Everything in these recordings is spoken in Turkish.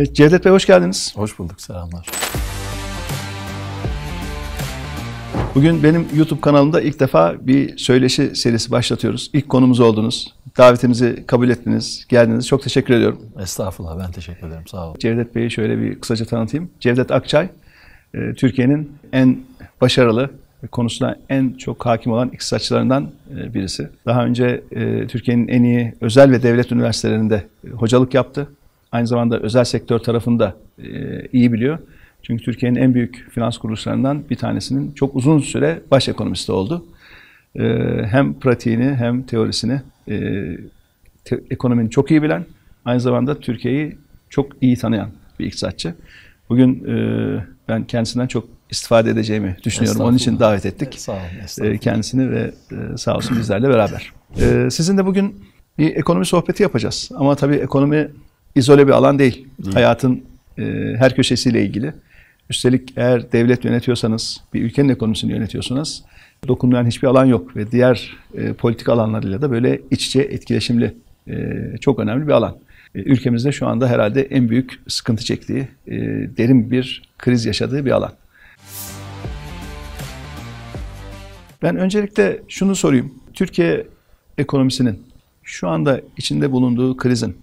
Evet, Cevdet Bey hoş geldiniz. Hoş bulduk, selamlar. Bugün benim YouTube kanalımda ilk defa bir söyleşi serisi başlatıyoruz. İlk konumuz oldunuz. Davetimizi kabul ettiniz, geldiniz. Çok teşekkür ediyorum. Estağfurullah, ben teşekkür ederim. Sağ olun. Cevdet Bey'i şöyle bir kısaca tanıtayım. Cevdet Akçay, e, Türkiye'nin en başarılı konusuna en çok hakim olan iktisatçılarından e, birisi. Daha önce e, Türkiye'nin en iyi özel ve devlet üniversitelerinde hocalık yaptı aynı zamanda özel sektör tarafında e, iyi biliyor. Çünkü Türkiye'nin en büyük finans kuruluşlarından bir tanesinin çok uzun süre baş ekonomisti oldu. E, hem pratiğini hem teorisini e, ekonominin çok iyi bilen, aynı zamanda Türkiye'yi çok iyi tanıyan bir iktisatçı. Bugün ben kendisinden çok istifade edeceğimi düşünüyorum. Onun için davet ettik. Sağ olun. Kendisini ve sağ olsun bizlerle beraber. Sizin de bugün bir ekonomi sohbeti yapacağız. Ama tabii ekonomi izole bir alan değil. Hı. Hayatın e, her köşesiyle ilgili. Üstelik eğer devlet yönetiyorsanız, bir ülkenin ekonomisini yönetiyorsunuz. Dokunulan hiçbir alan yok ve diğer e, politik alanlarıyla da böyle iç içe etkileşimli e, çok önemli bir alan. E, ülkemizde şu anda herhalde en büyük sıkıntı çektiği, e, derin bir kriz yaşadığı bir alan. Ben öncelikle şunu sorayım. Türkiye ekonomisinin şu anda içinde bulunduğu krizin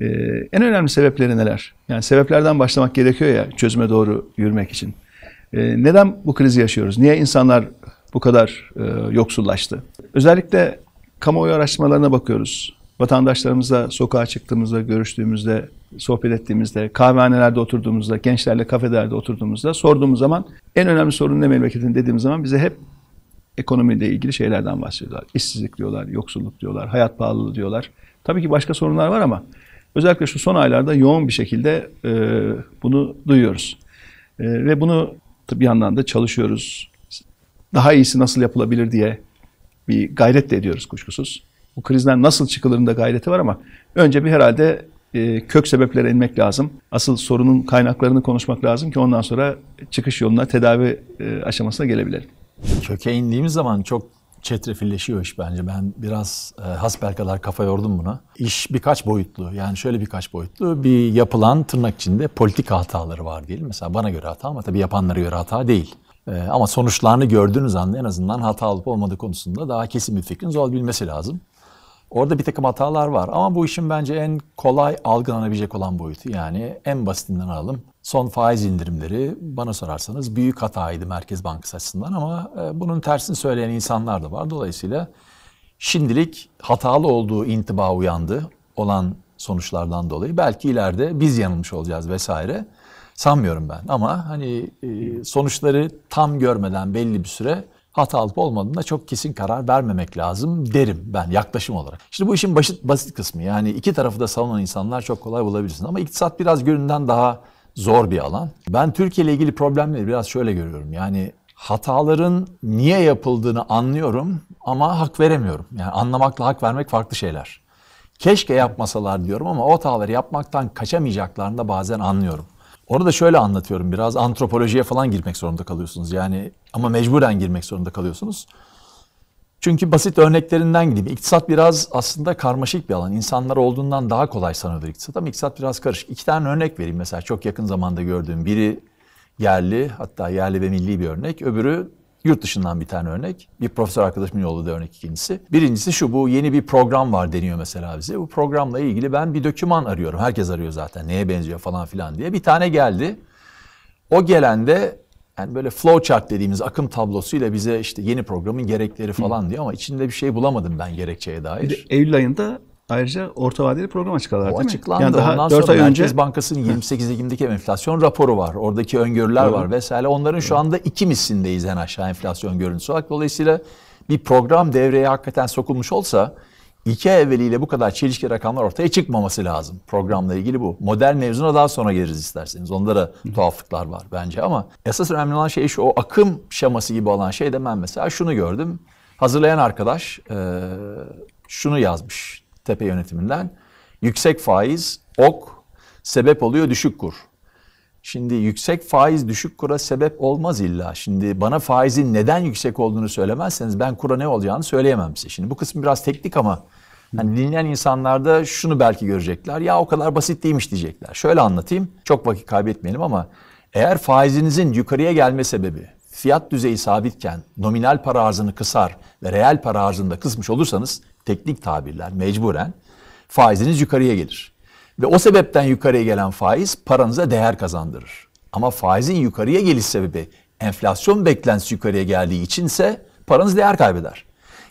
ee, en önemli sebepleri neler? Yani sebeplerden başlamak gerekiyor ya çözüme doğru yürümek için. Ee, neden bu krizi yaşıyoruz? Niye insanlar bu kadar e, yoksullaştı? Özellikle kamuoyu araştırmalarına bakıyoruz. Vatandaşlarımızla sokağa çıktığımızda, görüştüğümüzde, sohbet ettiğimizde, kahvehanelerde oturduğumuzda, gençlerle kafelerde oturduğumuzda sorduğumuz zaman en önemli sorun ne memleketin dediğimiz zaman bize hep ekonomiyle ilgili şeylerden bahsediyorlar. İşsizlik diyorlar, yoksulluk diyorlar, hayat pahalılığı diyorlar. Tabii ki başka sorunlar var ama Özellikle şu son aylarda yoğun bir şekilde e, bunu duyuyoruz. E, ve bunu bir yandan da çalışıyoruz. Daha iyisi nasıl yapılabilir diye bir gayret de ediyoruz kuşkusuz. Bu krizden nasıl çıkılırında gayreti var ama önce bir herhalde e, kök sebeplere inmek lazım. Asıl sorunun kaynaklarını konuşmak lazım ki ondan sonra çıkış yoluna, tedavi e, aşamasına gelebilelim. Köke indiğimiz zaman çok çetrefilleşiyor iş bence. Ben biraz e, hasbel kadar kafa yordum buna. İş birkaç boyutlu. Yani şöyle birkaç boyutlu. Bir yapılan tırnak içinde politika hataları var diyelim. Mesela bana göre hata ama tabii yapanlara göre hata değil. E, ama sonuçlarını gördüğünüz anda en azından hata olup olmadığı konusunda daha kesin bir fikriniz olabilmesi lazım. Orada bir takım hatalar var ama bu işin bence en kolay algılanabilecek olan boyutu. Yani en basitinden alalım son faiz indirimleri bana sorarsanız büyük hataydı Merkez Bankası açısından ama e, bunun tersini söyleyen insanlar da var. Dolayısıyla şimdilik hatalı olduğu intiba uyandı olan sonuçlardan dolayı. Belki ileride biz yanılmış olacağız vesaire. Sanmıyorum ben ama hani e, sonuçları tam görmeden belli bir süre hata alıp olmadığında çok kesin karar vermemek lazım derim ben yaklaşım olarak. Şimdi bu işin basit, basit kısmı yani iki tarafı da savunan insanlar çok kolay bulabilirsin ama iktisat biraz göründen daha zor bir alan. Ben Türkiye ile ilgili problemleri biraz şöyle görüyorum. Yani hataların niye yapıldığını anlıyorum ama hak veremiyorum. Yani anlamakla hak vermek farklı şeyler. Keşke yapmasalar diyorum ama o hataları yapmaktan kaçamayacaklarını da bazen anlıyorum. Onu da şöyle anlatıyorum biraz antropolojiye falan girmek zorunda kalıyorsunuz. Yani ama mecburen girmek zorunda kalıyorsunuz. Çünkü basit örneklerinden gideyim. İktisat biraz aslında karmaşık bir alan. İnsanlar olduğundan daha kolay sanılır iktisat ama iktisat biraz karışık. İki tane örnek vereyim mesela çok yakın zamanda gördüğüm. Biri yerli hatta yerli ve milli bir örnek. Öbürü yurt dışından bir tane örnek. Bir profesör arkadaşımın yolladığı örnek ikincisi. Birincisi şu bu yeni bir program var deniyor mesela bize. Bu programla ilgili ben bir döküman arıyorum. Herkes arıyor zaten neye benziyor falan filan diye. Bir tane geldi. O gelende yani böyle flowchart dediğimiz akım tablosuyla bize işte yeni programın gerekleri falan Hı. diyor ama içinde bir şey bulamadım ben gerekçeye dair. Bir de Eylül ayında ayrıca orta vadeli program açıkladılar o değil açıklandı. mi? Yani daha Ondan 4 sonra ay Merkez önce... Bankası'nın 28 Ekim'deki enflasyon raporu var. Oradaki öngörüler Doğru. var vesaire. Onların Doğru. şu anda iki misindeyiz en aşağı enflasyon görüntüsü olarak. Dolayısıyla bir program devreye hakikaten sokulmuş olsa iki evveliyle bu kadar çelişki rakamlar ortaya çıkmaması lazım. Programla ilgili bu. model mevzuna daha sonra geliriz isterseniz. Onda da tuhaflıklar var bence ama esas önemli olan şey şu o akım şeması gibi olan şey de ben mesela şunu gördüm. Hazırlayan arkadaş e, şunu yazmış tepe yönetiminden. Yüksek faiz ok sebep oluyor düşük kur. Şimdi yüksek faiz düşük kura sebep olmaz illa. Şimdi bana faizin neden yüksek olduğunu söylemezseniz ben kura ne olacağını söyleyemem size. Şimdi bu kısım biraz teknik ama hani dinleyen insanlarda şunu belki görecekler. Ya o kadar basit değilmiş diyecekler. Şöyle anlatayım. Çok vakit kaybetmeyelim ama eğer faizinizin yukarıya gelme sebebi fiyat düzeyi sabitken nominal para arzını kısar ve reel para arzını da kısmış olursanız teknik tabirler mecburen faiziniz yukarıya gelir. Ve o sebepten yukarıya gelen faiz paranıza değer kazandırır. Ama faizin yukarıya geliş sebebi enflasyon beklentisi yukarıya geldiği içinse paranız değer kaybeder.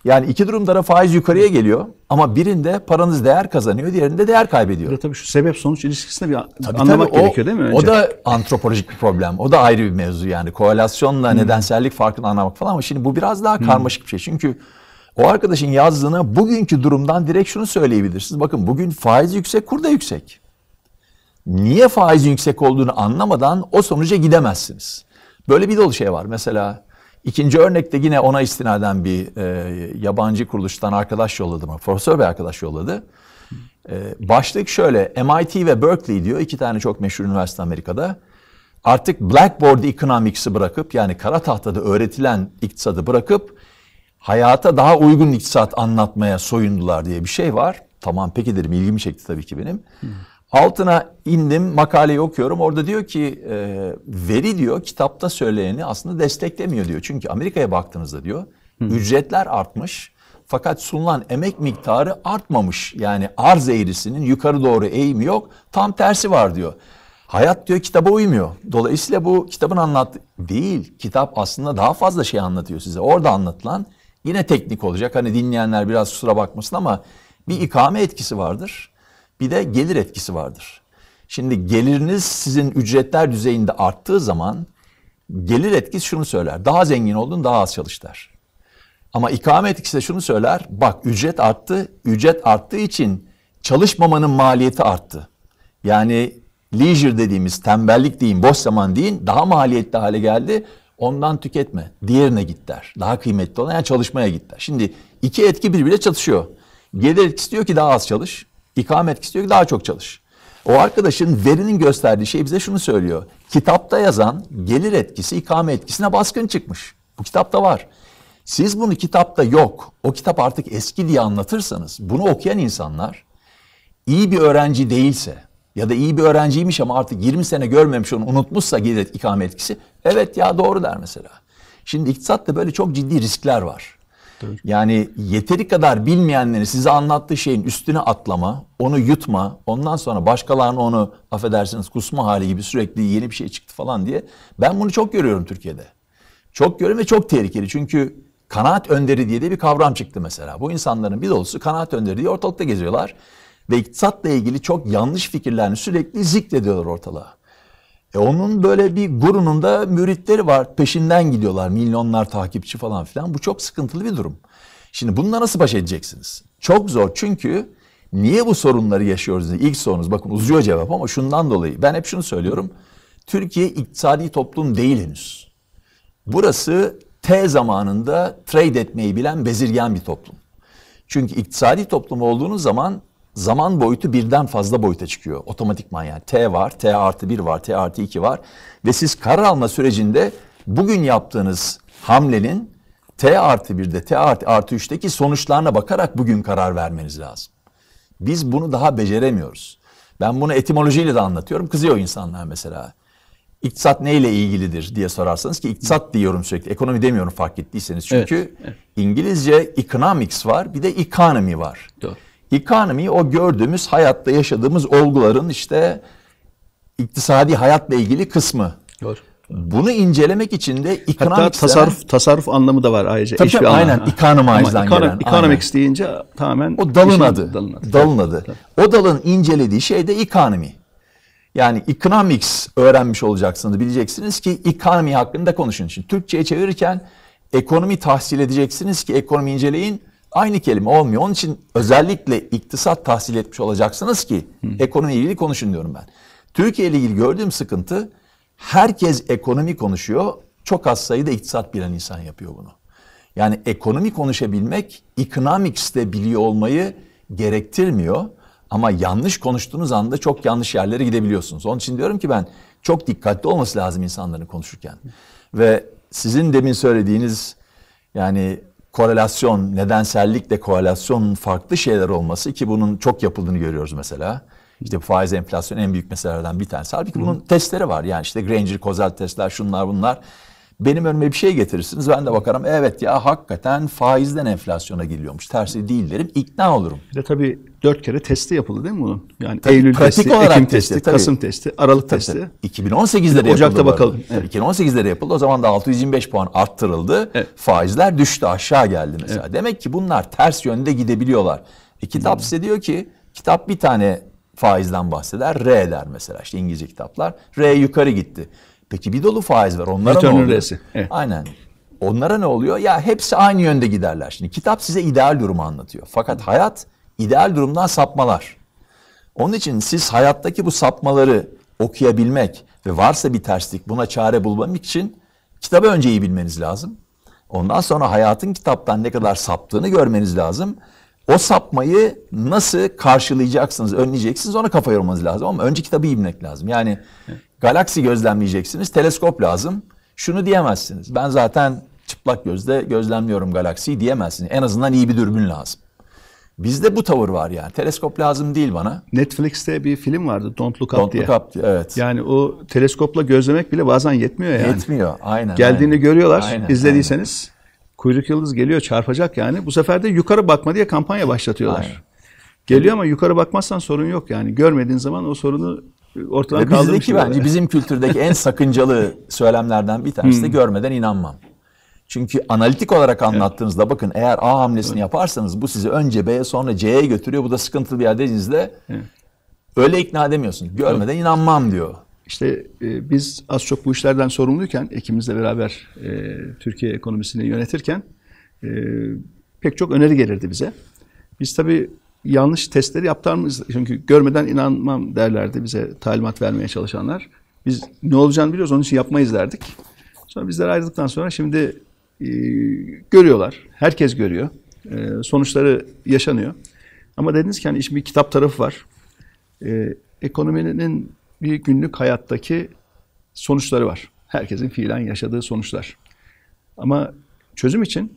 Yani iki durumda da faiz yukarıya geliyor ama birinde paranız değer kazanıyor, diğerinde değer kaybediyor. Ya tabii şu sebep sonuç ilişkisini bir tabii, anlamak tabii, o, gerekiyor değil mi? Önce? O da antropolojik bir problem. O da ayrı bir mevzu yani. Korelasyonla hmm. nedensellik farkını anlamak falan ama şimdi bu biraz daha hmm. karmaşık bir şey. Çünkü o arkadaşın yazdığına bugünkü durumdan direkt şunu söyleyebilirsiniz. Bakın bugün faiz yüksek, kur da yüksek. Niye faiz yüksek olduğunu anlamadan o sonuca gidemezsiniz. Böyle bir dolu şey var. Mesela ikinci örnekte yine ona istinaden bir e, yabancı kuruluştan arkadaş yolladı mı? Profesör bir arkadaş yolladı. E, başlık şöyle MIT ve Berkeley diyor iki tane çok meşhur üniversite Amerika'da. Artık Blackboard Economics'i bırakıp yani kara tahtada öğretilen iktisadı bırakıp hayata daha uygun iktisat anlatmaya soyundular diye bir şey var. Tamam peki dedim ilgimi çekti tabii ki benim. Hmm. Altına indim makaleyi okuyorum. Orada diyor ki e, veri diyor kitapta söyleyeni aslında desteklemiyor diyor. Çünkü Amerika'ya baktığınızda diyor hmm. ücretler artmış fakat sunulan emek miktarı artmamış. Yani arz eğrisinin yukarı doğru eğimi yok. Tam tersi var diyor. Hayat diyor kitaba uymuyor. Dolayısıyla bu kitabın anlat değil. Kitap aslında daha fazla şey anlatıyor size. Orada anlatılan Yine teknik olacak. Hani dinleyenler biraz kusura bakmasın ama bir ikame etkisi vardır. Bir de gelir etkisi vardır. Şimdi geliriniz sizin ücretler düzeyinde arttığı zaman gelir etkisi şunu söyler. Daha zengin oldun daha az çalış Ama ikame etkisi de şunu söyler. Bak ücret arttı. Ücret arttığı için çalışmamanın maliyeti arttı. Yani leisure dediğimiz tembellik deyin, boş zaman deyin daha maliyetli hale geldi. Ondan tüketme. Diğerine git der. Daha kıymetli olan yani çalışmaya git der. Şimdi iki etki birbirine çatışıyor. Gelir etkisi diyor ki daha az çalış. İkame etkisi diyor ki daha çok çalış. O arkadaşın verinin gösterdiği şey bize şunu söylüyor. Kitapta yazan gelir etkisi ikame etkisine baskın çıkmış. Bu kitapta var. Siz bunu kitapta yok, o kitap artık eski diye anlatırsanız bunu okuyan insanlar iyi bir öğrenci değilse, ya da iyi bir öğrenciymiş ama artık 20 sene görmemiş onu unutmuşsa gelir ikame etkisi. Evet ya doğru der mesela. Şimdi iktisatta böyle çok ciddi riskler var. Yani yeteri kadar bilmeyenleri size anlattığı şeyin üstüne atlama, onu yutma, ondan sonra başkalarına onu affedersiniz kusma hali gibi sürekli yeni bir şey çıktı falan diye. Ben bunu çok görüyorum Türkiye'de. Çok görüyorum ve çok tehlikeli. Çünkü kanaat önderi diye de bir kavram çıktı mesela. Bu insanların bir dolusu kanaat önderi diye ortalıkta geziyorlar ve iktisatla ilgili çok yanlış fikirlerini sürekli zikrediyorlar ortalığa. E onun böyle bir gurunun da müritleri var. Peşinden gidiyorlar. Milyonlar takipçi falan filan. Bu çok sıkıntılı bir durum. Şimdi bununla nasıl baş edeceksiniz? Çok zor çünkü niye bu sorunları yaşıyoruz? diye ilk sorunuz bakın uzuyor cevap ama şundan dolayı. Ben hep şunu söylüyorum. Türkiye iktisadi toplum değil henüz. Burası T zamanında trade etmeyi bilen bezirgen bir toplum. Çünkü iktisadi toplum olduğunuz zaman zaman boyutu birden fazla boyuta çıkıyor otomatikman yani. T var, T artı 1 var, T artı 2 var ve siz karar alma sürecinde bugün yaptığınız hamlenin T artı 1'de, T artı, artı 3'teki sonuçlarına bakarak bugün karar vermeniz lazım. Biz bunu daha beceremiyoruz. Ben bunu etimolojiyle de anlatıyorum. Kızıyor insanlar mesela. İktisat neyle ilgilidir diye sorarsanız ki iktisat diyorum sürekli. Ekonomi demiyorum fark ettiyseniz. Çünkü evet, evet. İngilizce economics var bir de economy var. Doğru. Ekonomi o gördüğümüz hayatta yaşadığımız olguların işte iktisadi hayatla ilgili kısmı. Doğru. Bunu incelemek için de ekonomik Hatta tasarruf denen, tasarruf anlamı da var ayrıca. Tabii, tabii aynen economize'dan ekonom, gelen. Economics aynen. deyince tamamen o dalın adı. Dalın adı. Dalın adı. Tabii. O dalın incelediği şey de ekonomi. Yani economics öğrenmiş olacaksınız. Bileceksiniz ki ekonomi hakkında konuşun. Şimdi Türkçe'ye çevirirken ekonomi tahsil edeceksiniz ki ekonomi inceleyin aynı kelime olmuyor. Onun için özellikle iktisat tahsil etmiş olacaksınız ki hmm. ekonomiyle ilgili konuşun diyorum ben. Türkiye ile ilgili gördüğüm sıkıntı herkes ekonomi konuşuyor. Çok az sayıda iktisat bilen insan yapıyor bunu. Yani ekonomi konuşabilmek economics'te biliyor olmayı gerektirmiyor. Ama yanlış konuştuğunuz anda çok yanlış yerlere gidebiliyorsunuz. Onun için diyorum ki ben çok dikkatli olması lazım insanların konuşurken. Ve sizin demin söylediğiniz yani korelasyon, nedensellikle korelasyonun farklı şeyler olması ki bunun çok yapıldığını görüyoruz mesela. İşte faiz enflasyon en büyük meselelerden bir tanesi. Halbuki bunun, bunun testleri var. Yani işte Granger, Kozel testler, şunlar bunlar. Benim önüme bir şey getirirsiniz. Ben de bakarım evet ya hakikaten faizden enflasyona geliyormuş. Tersi değil derim. ikna olurum. Bir de tabii dört kere testi yapıldı değil mi bunun? Yani tabii, Eylül testi, Ekim testi, testi Kasım testi, Aralık tabii, testi. 2018'de de yapıldı. Ocak'ta bakalım. Evet. 2018'de de yapıldı. O zaman da 625 puan arttırıldı. Evet. Faizler düştü aşağı geldi mesela. Evet. Demek ki bunlar ters yönde gidebiliyorlar. E, kitap hmm. size diyor ki kitap bir tane faizden bahseder. R der mesela işte İngilizce kitaplar. R yukarı gitti. Peki bir dolu faiz var. Onlara Return ne oluyor? Evet. Aynen. Onlara ne oluyor? Ya hepsi aynı yönde giderler. Şimdi kitap size ideal durumu anlatıyor. Fakat hayat ideal durumdan sapmalar. Onun için siz hayattaki bu sapmaları okuyabilmek ve varsa bir terslik buna çare bulmak için kitabı önce iyi bilmeniz lazım. Ondan sonra hayatın kitaptan ne kadar saptığını görmeniz lazım. O sapmayı nasıl karşılayacaksınız, önleyeceksiniz ona kafa yormanız lazım. Ama önce kitabı iyi bilmek lazım. Yani Galaksi gözlemleyeceksiniz. Teleskop lazım. Şunu diyemezsiniz. Ben zaten çıplak gözle gözlemliyorum galaksiyi diyemezsiniz. En azından iyi bir dürbün lazım. Bizde bu tavır var yani. Teleskop lazım değil bana. Netflix'te bir film vardı Don't Look Up Don't diye. Look Up evet. Yani o teleskopla gözlemek bile bazen yetmiyor yani. Yetmiyor aynen. Geldiğini aynen. görüyorlar aynen, izlediyseniz. Aynen. Kuyruk yıldız geliyor çarpacak yani. Bu sefer de yukarı bakma diye kampanya başlatıyorlar. Aynen. Geliyor ama yukarı bakmazsan sorun yok yani. Görmediğin zaman o sorunu ortadan Ve bizdeki bence bizim kültürdeki en sakıncalı söylemlerden bir tanesi de hmm. görmeden inanmam. Çünkü analitik olarak anlattığınızda evet. bakın eğer A hamlesini evet. yaparsanız bu sizi önce B'ye sonra C'ye götürüyor. Bu da sıkıntılı bir yerdenizde evet. öyle ikna edemiyorsun. Görmeden evet. inanmam diyor. İşte e, biz az çok bu işlerden sorumluyken ekibimizle beraber e, Türkiye ekonomisini yönetirken e, pek çok öneri gelirdi bize. Biz tabii yanlış testleri yaptığımız çünkü görmeden inanmam derlerdi bize talimat vermeye çalışanlar. Biz ne olacağını biliyoruz onun için yapmayız derdik. Sonra bizler ayrıldıktan sonra şimdi e, görüyorlar. Herkes görüyor. E, sonuçları yaşanıyor. Ama dediniz ki hani işin bir kitap tarafı var. E, ekonominin bir günlük hayattaki sonuçları var. Herkesin fiilen yaşadığı sonuçlar. Ama çözüm için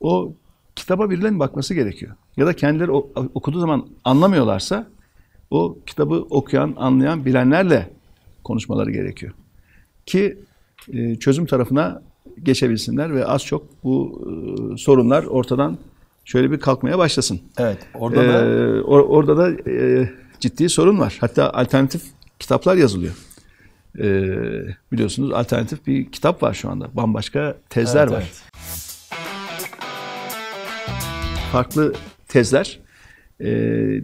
o kitaba birilerinin bakması gerekiyor ya da kendileri okuduğu zaman anlamıyorlarsa o kitabı okuyan, anlayan, bilenlerle konuşmaları gerekiyor. Ki e, çözüm tarafına geçebilsinler ve az çok bu e, sorunlar ortadan şöyle bir kalkmaya başlasın. Evet. Orada da e, or, orada da e, ciddi sorun var. Hatta alternatif kitaplar yazılıyor. Ee, biliyorsunuz alternatif bir kitap var şu anda. Bambaşka tezler evet, var. Evet. Farklı tezler e,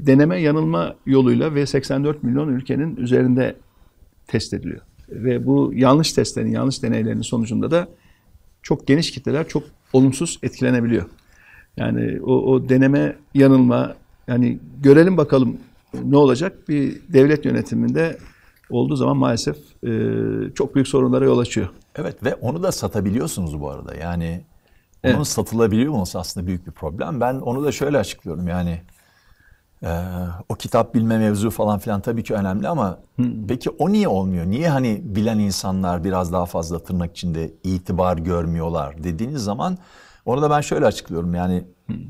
deneme yanılma yoluyla ve 84 milyon ülkenin üzerinde test ediliyor. Ve bu yanlış testlerin, yanlış deneylerin sonucunda da çok geniş kitleler çok olumsuz etkilenebiliyor. Yani o, o deneme yanılma, yani görelim bakalım ne olacak bir devlet yönetiminde olduğu zaman maalesef e, çok büyük sorunlara yol açıyor. Evet ve onu da satabiliyorsunuz bu arada. Yani onun evet. satılabiliyor olması aslında büyük bir problem. Ben onu da şöyle açıklıyorum yani. E, o kitap bilme mevzu falan filan tabii ki önemli ama Hı. peki o niye olmuyor? Niye hani bilen insanlar biraz daha fazla tırnak içinde itibar görmüyorlar dediğiniz zaman onu da ben şöyle açıklıyorum yani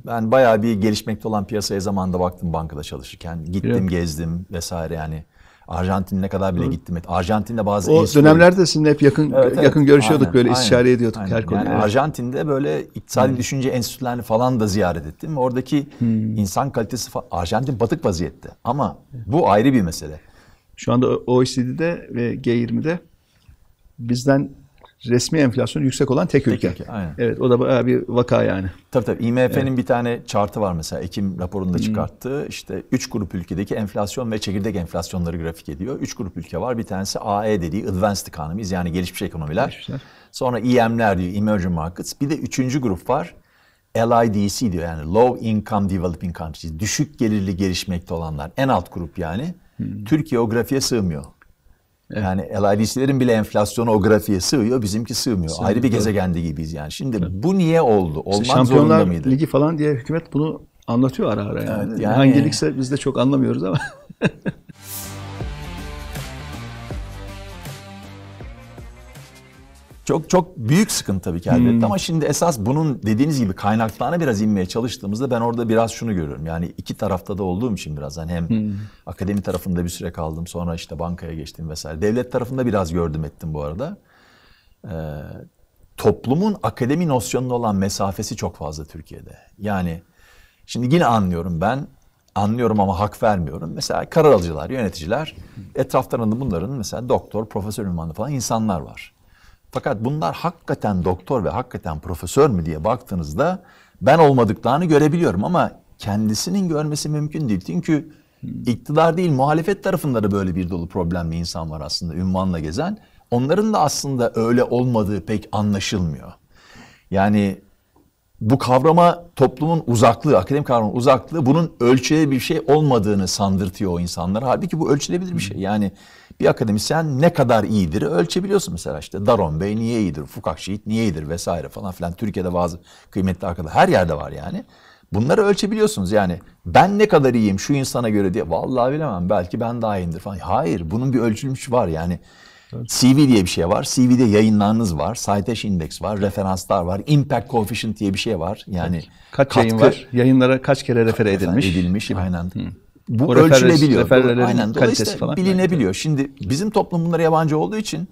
ben bayağı bir gelişmekte olan piyasaya zamanda baktım bankada çalışırken. Gittim evet. gezdim vesaire yani ne kadar bile Hı. gittim. Arjantin'de bazı o dönemlerde sizinle hep yakın evet, evet. yakın görüşüyorduk aynen, böyle aynen. istişare ediyorduk aynen. her konuda. Yani evet. Arjantin'de böyle iktisadi düşünce enstitülerini falan da ziyaret ettim. Oradaki Hı. insan kalitesi falan, Arjantin batık vaziyette. Ama bu ayrı bir mesele. Şu anda OECD'de ve G20'de bizden resmi enflasyon yüksek olan tek, tek ülke. ülke Evet o da bayağı bir vaka yani. Tabii tabii IMF'nin evet. bir tane chartı var mesela Ekim raporunda hmm. İşte işte 3 grup ülkedeki enflasyon ve çekirdek enflasyonları grafik ediyor. 3 grup ülke var bir tanesi AE dediği Advanced Economies yani gelişmiş ekonomiler. Gelişmişler. Sonra EM'ler diyor Emerging Markets bir de üçüncü grup var LIDC diyor yani Low Income Developing Countries düşük gelirli gelişmekte olanlar en alt grup yani. Hmm. Türkiye o grafiğe sığmıyor. Yani LIDC'lerin bile enflasyona o grafiğe sığıyor, bizimki sığmıyor. Sığmıyor. Ayrı bir gezegende gibiyiz yani. Şimdi evet. bu niye oldu? Olmak işte zorunda mıydı? Ligi falan diye hükümet bunu anlatıyor ara ara yani. Evet, yani... Hangi ligse biz de çok anlamıyoruz ama. Çok çok büyük sıkıntı tabii ki elbette hmm. ama şimdi esas bunun dediğiniz gibi kaynaklarına biraz inmeye çalıştığımızda ben orada biraz şunu görüyorum. Yani iki tarafta da olduğum için biraz hani hem hmm. akademi tarafında bir süre kaldım sonra işte bankaya geçtim vesaire. Devlet tarafında biraz gördüm ettim bu arada. Ee, toplumun akademi nosyonuna olan mesafesi çok fazla Türkiye'de. Yani şimdi yine anlıyorum ben anlıyorum ama hak vermiyorum. Mesela karar alıcılar, yöneticiler etraflarında bunların mesela doktor, profesör ünvanlı falan insanlar var. Fakat bunlar hakikaten doktor ve hakikaten profesör mü diye baktığınızda ben olmadıklarını görebiliyorum ama kendisinin görmesi mümkün değil. Çünkü iktidar değil muhalefet tarafında da böyle bir dolu problemli insan var aslında ünvanla gezen. Onların da aslında öyle olmadığı pek anlaşılmıyor. Yani bu kavrama toplumun uzaklığı, akademik kavramın uzaklığı bunun ölçülebilir bir şey olmadığını sandırtıyor o insanlar Halbuki bu ölçülebilir bir şey. Yani bir akademisyen ne kadar iyidir ölçebiliyorsun mesela işte Daron Bey niye iyidir, Fukak Şehit niye iyidir vesaire falan filan. Türkiye'de bazı kıymetli arkadaşlar her yerde var yani. Bunları ölçebiliyorsunuz yani ben ne kadar iyiyim şu insana göre diye vallahi bilemem belki ben daha iyiyimdir falan. Hayır bunun bir ölçülmüş var yani. CV diye bir şey var. CV'de yayınlarınız var. Citation Index var. Referanslar var. Impact Coefficient diye bir şey var. Yani kaç katkı, yayın var? Yayınlara kaç kere refere edilmiş? Edilmiş. Aynen. Hı bu o ölçülebiliyor. referlerin Aynen. kalitesi falan. bilinebiliyor. Yani. Şimdi bizim toplum bunlara yabancı olduğu için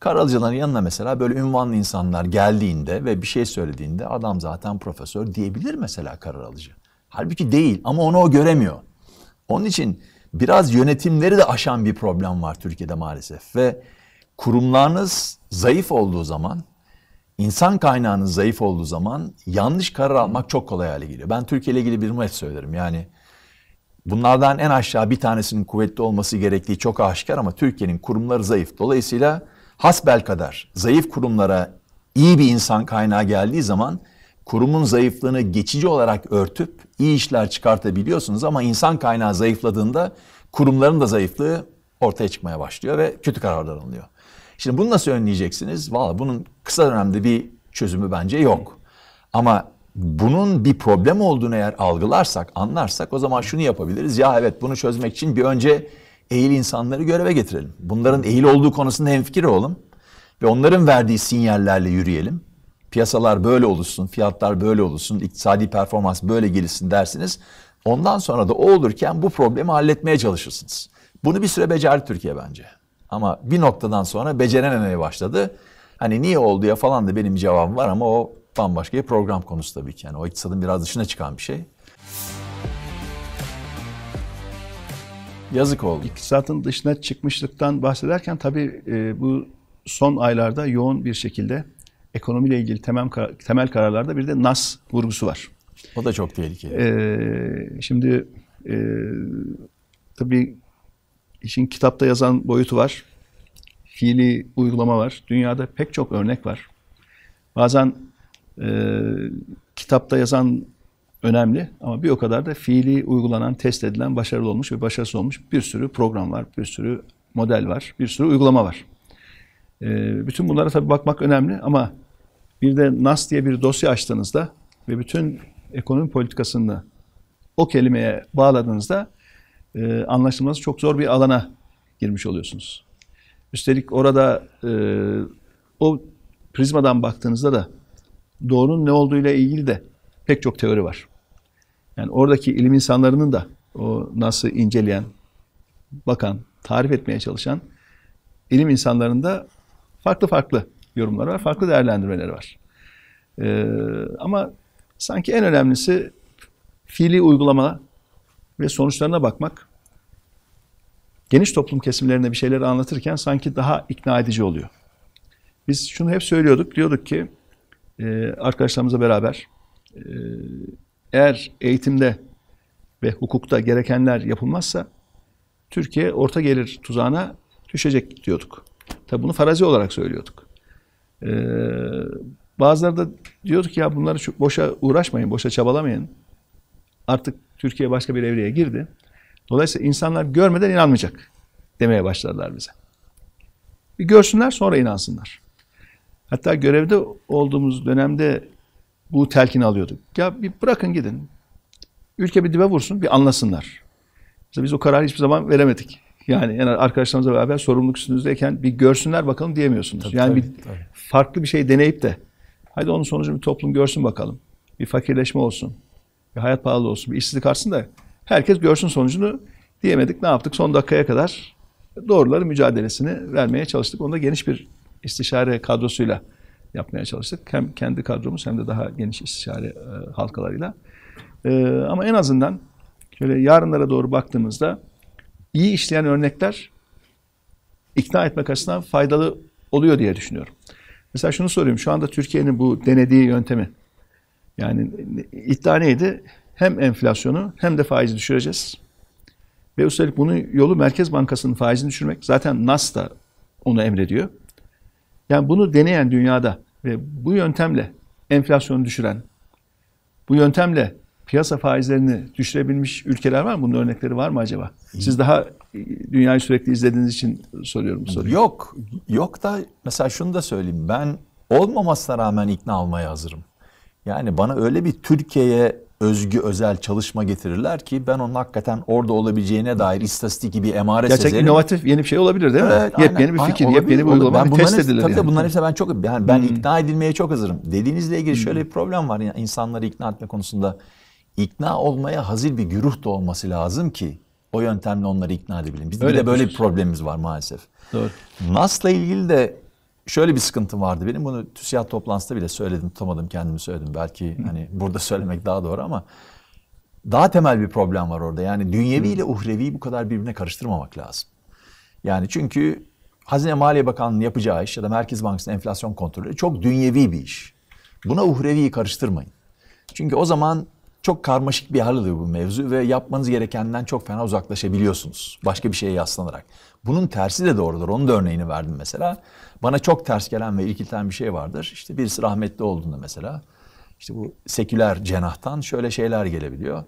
kar alıcıların yanına mesela böyle ünvanlı insanlar geldiğinde ve bir şey söylediğinde adam zaten profesör diyebilir mesela karar alıcı. Halbuki değil ama onu o göremiyor. Onun için biraz yönetimleri de aşan bir problem var Türkiye'de maalesef ve kurumlarınız zayıf olduğu zaman insan kaynağınız zayıf olduğu zaman yanlış karar almak çok kolay hale geliyor. Ben Türkiye ile ilgili bir maç söylerim. Yani Bunlardan en aşağı bir tanesinin kuvvetli olması gerektiği çok aşikar ama Türkiye'nin kurumları zayıf. Dolayısıyla hasbel kadar zayıf kurumlara iyi bir insan kaynağı geldiği zaman kurumun zayıflığını geçici olarak örtüp iyi işler çıkartabiliyorsunuz ama insan kaynağı zayıfladığında kurumların da zayıflığı ortaya çıkmaya başlıyor ve kötü kararlar alınıyor. Şimdi bunu nasıl önleyeceksiniz? Valla bunun kısa dönemde bir çözümü bence yok. Ama bunun bir problem olduğunu eğer algılarsak, anlarsak o zaman şunu yapabiliriz. Ya evet bunu çözmek için bir önce eğil insanları göreve getirelim. Bunların eğil olduğu konusunda hemfikir olalım ve onların verdiği sinyallerle yürüyelim. Piyasalar böyle olursun, fiyatlar böyle olursun, iktisadi performans böyle gelişsin dersiniz. Ondan sonra da o olurken bu problemi halletmeye çalışırsınız. Bunu bir süre becerdi Türkiye bence. Ama bir noktadan sonra becerememeye başladı. Hani niye oldu ya falan da benim cevabım var ama o bambaşka bir program konusu tabii ki. Yani o iktisadın biraz dışına çıkan bir şey. Yazık oldu. İktisadın dışına çıkmışlıktan bahsederken tabii e, bu son aylarda yoğun bir şekilde ekonomiyle ilgili temel, temel kararlarda bir de NAS vurgusu var. O da çok tehlikeli. Ee, şimdi e, tabii işin kitapta yazan boyutu var. Fiili uygulama var. Dünyada pek çok örnek var. Bazen e, kitapta yazan önemli ama bir o kadar da fiili uygulanan, test edilen, başarılı olmuş ve başarısız olmuş bir sürü program var, bir sürü model var, bir sürü uygulama var. E, bütün bunlara tabii bakmak önemli ama bir de NAS diye bir dosya açtığınızda ve bütün ekonomi politikasını o kelimeye bağladığınızda e, anlaşılması çok zor bir alana girmiş oluyorsunuz. Üstelik orada e, o prizmadan baktığınızda da doğunun ne olduğuyla ilgili de pek çok teori var. Yani oradaki ilim insanlarının da o nasıl inceleyen, bakan, tarif etmeye çalışan ilim da farklı farklı yorumları var, farklı değerlendirmeleri var. Ee, ama sanki en önemlisi fiili uygulama ve sonuçlarına bakmak. Geniş toplum kesimlerine bir şeyleri anlatırken sanki daha ikna edici oluyor. Biz şunu hep söylüyorduk, diyorduk ki e, arkadaşlarımızla beraber ee, eğer eğitimde ve hukukta gerekenler yapılmazsa Türkiye orta gelir tuzağına düşecek diyorduk. Tabi bunu farazi olarak söylüyorduk. Ee, bazıları da diyorduk ya bunları boşa uğraşmayın, boşa çabalamayın. Artık Türkiye başka bir evreye girdi. Dolayısıyla insanlar görmeden inanmayacak demeye başladılar bize. Bir görsünler sonra inansınlar. Hatta görevde olduğumuz dönemde bu telkin alıyorduk. Ya bir bırakın gidin. Ülke bir dibe vursun, bir anlasınlar. Mesela biz o kararı hiçbir zaman veremedik. Yani yani arkadaşlarımızla beraber sorumluluk üstünüzdeyken bir görsünler bakalım diyemiyorsunuz. Tabii, yani tabii, bir tabii. farklı bir şey deneyip de haydi onun sonucunu bir toplum görsün bakalım. Bir fakirleşme olsun. Bir hayat pahalı olsun. Bir işsizlik artsın da herkes görsün sonucunu diyemedik. Ne yaptık? Son dakikaya kadar doğruları mücadelesini vermeye çalıştık. Onda geniş bir istişare kadrosuyla yapmaya çalıştık. Hem kendi kadromuz hem de daha geniş istişare e, halkalarıyla. E, ama en azından şöyle yarınlara doğru baktığımızda iyi işleyen örnekler ikna etmek açısından faydalı oluyor diye düşünüyorum. Mesela şunu soruyorum. Şu anda Türkiye'nin bu denediği yöntemi yani iddia neydi? Hem enflasyonu hem de faizi düşüreceğiz. Ve üstelik bunun yolu Merkez Bankası'nın faizini düşürmek. Zaten NAS da onu emrediyor. Yani bunu deneyen dünyada ve bu yöntemle enflasyonu düşüren, bu yöntemle piyasa faizlerini düşürebilmiş ülkeler var mı? Bunun örnekleri var mı acaba? Siz daha e, dünyayı sürekli izlediğiniz için soruyorum bu soruyu. Yok. Yok da mesela şunu da söyleyeyim. Ben olmamasına rağmen ikna almaya hazırım. Yani bana öyle bir Türkiye'ye özgü özel çalışma getirirler ki ben onun hakikaten orada olabileceğine dair istatistik gibi emare Gerçek sezerim. inovatif yeni bir şey olabilir değil mi? Evet, yepyeni aynen, bir fikir, aynen, yepyeni bir uygulama ben bir test hepsi, edilir. Tabii yani. bunların hepsi ben çok yani ben hmm. ikna edilmeye çok hazırım. Dediğinizle ilgili hmm. şöyle bir problem var. Yani insanları ikna etme konusunda ikna olmaya hazır bir güruh da olması lazım ki o yöntemle onları ikna edebilelim. Bizde Öyle de böyle bir problemimiz var maalesef. Doğru. NAS'la ilgili de şöyle bir sıkıntım vardı benim. Bunu TÜSİAD toplantısında bile söyledim. Tutamadım kendimi söyledim. Belki hani burada söylemek daha doğru ama daha temel bir problem var orada. Yani dünyevi ile uhrevi bu kadar birbirine karıştırmamak lazım. Yani çünkü Hazine Maliye Bakanlığı'nın yapacağı iş ya da Merkez Bankası'nın enflasyon kontrolü çok dünyevi bir iş. Buna uhreviyi karıştırmayın. Çünkü o zaman çok karmaşık bir hal bu mevzu ve yapmanız gerekenden çok fena uzaklaşabiliyorsunuz. Başka bir şeye yaslanarak. Bunun tersi de doğrudur. Onun da örneğini verdim mesela. Bana çok ters gelen ve irkilten bir şey vardır. İşte birisi rahmetli olduğunda mesela işte bu seküler cenahtan şöyle şeyler gelebiliyor.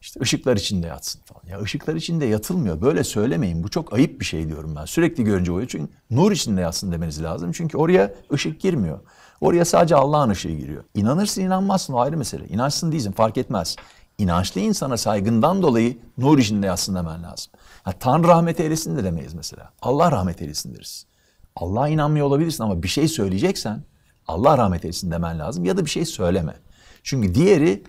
İşte ışıklar içinde yatsın falan. Ya ışıklar içinde yatılmıyor. Böyle söylemeyin. Bu çok ayıp bir şey diyorum ben. Sürekli görünce oluyor. Çünkü nur içinde yatsın demeniz lazım. Çünkü oraya ışık girmiyor. Oraya sadece Allah'ın ışığı giriyor. İnanırsın inanmazsın o ayrı mesele. İnançsın değilsin fark etmez. İnançlı insana saygından dolayı nur içinde yatsın demen lazım. Yani Tanrı rahmet eylesin de demeyiz mesela. Allah rahmet eylesin deriz. Allah'a inanmıyor olabilirsin ama bir şey söyleyeceksen Allah rahmet eylesin demen lazım ya da bir şey söyleme. Çünkü diğeri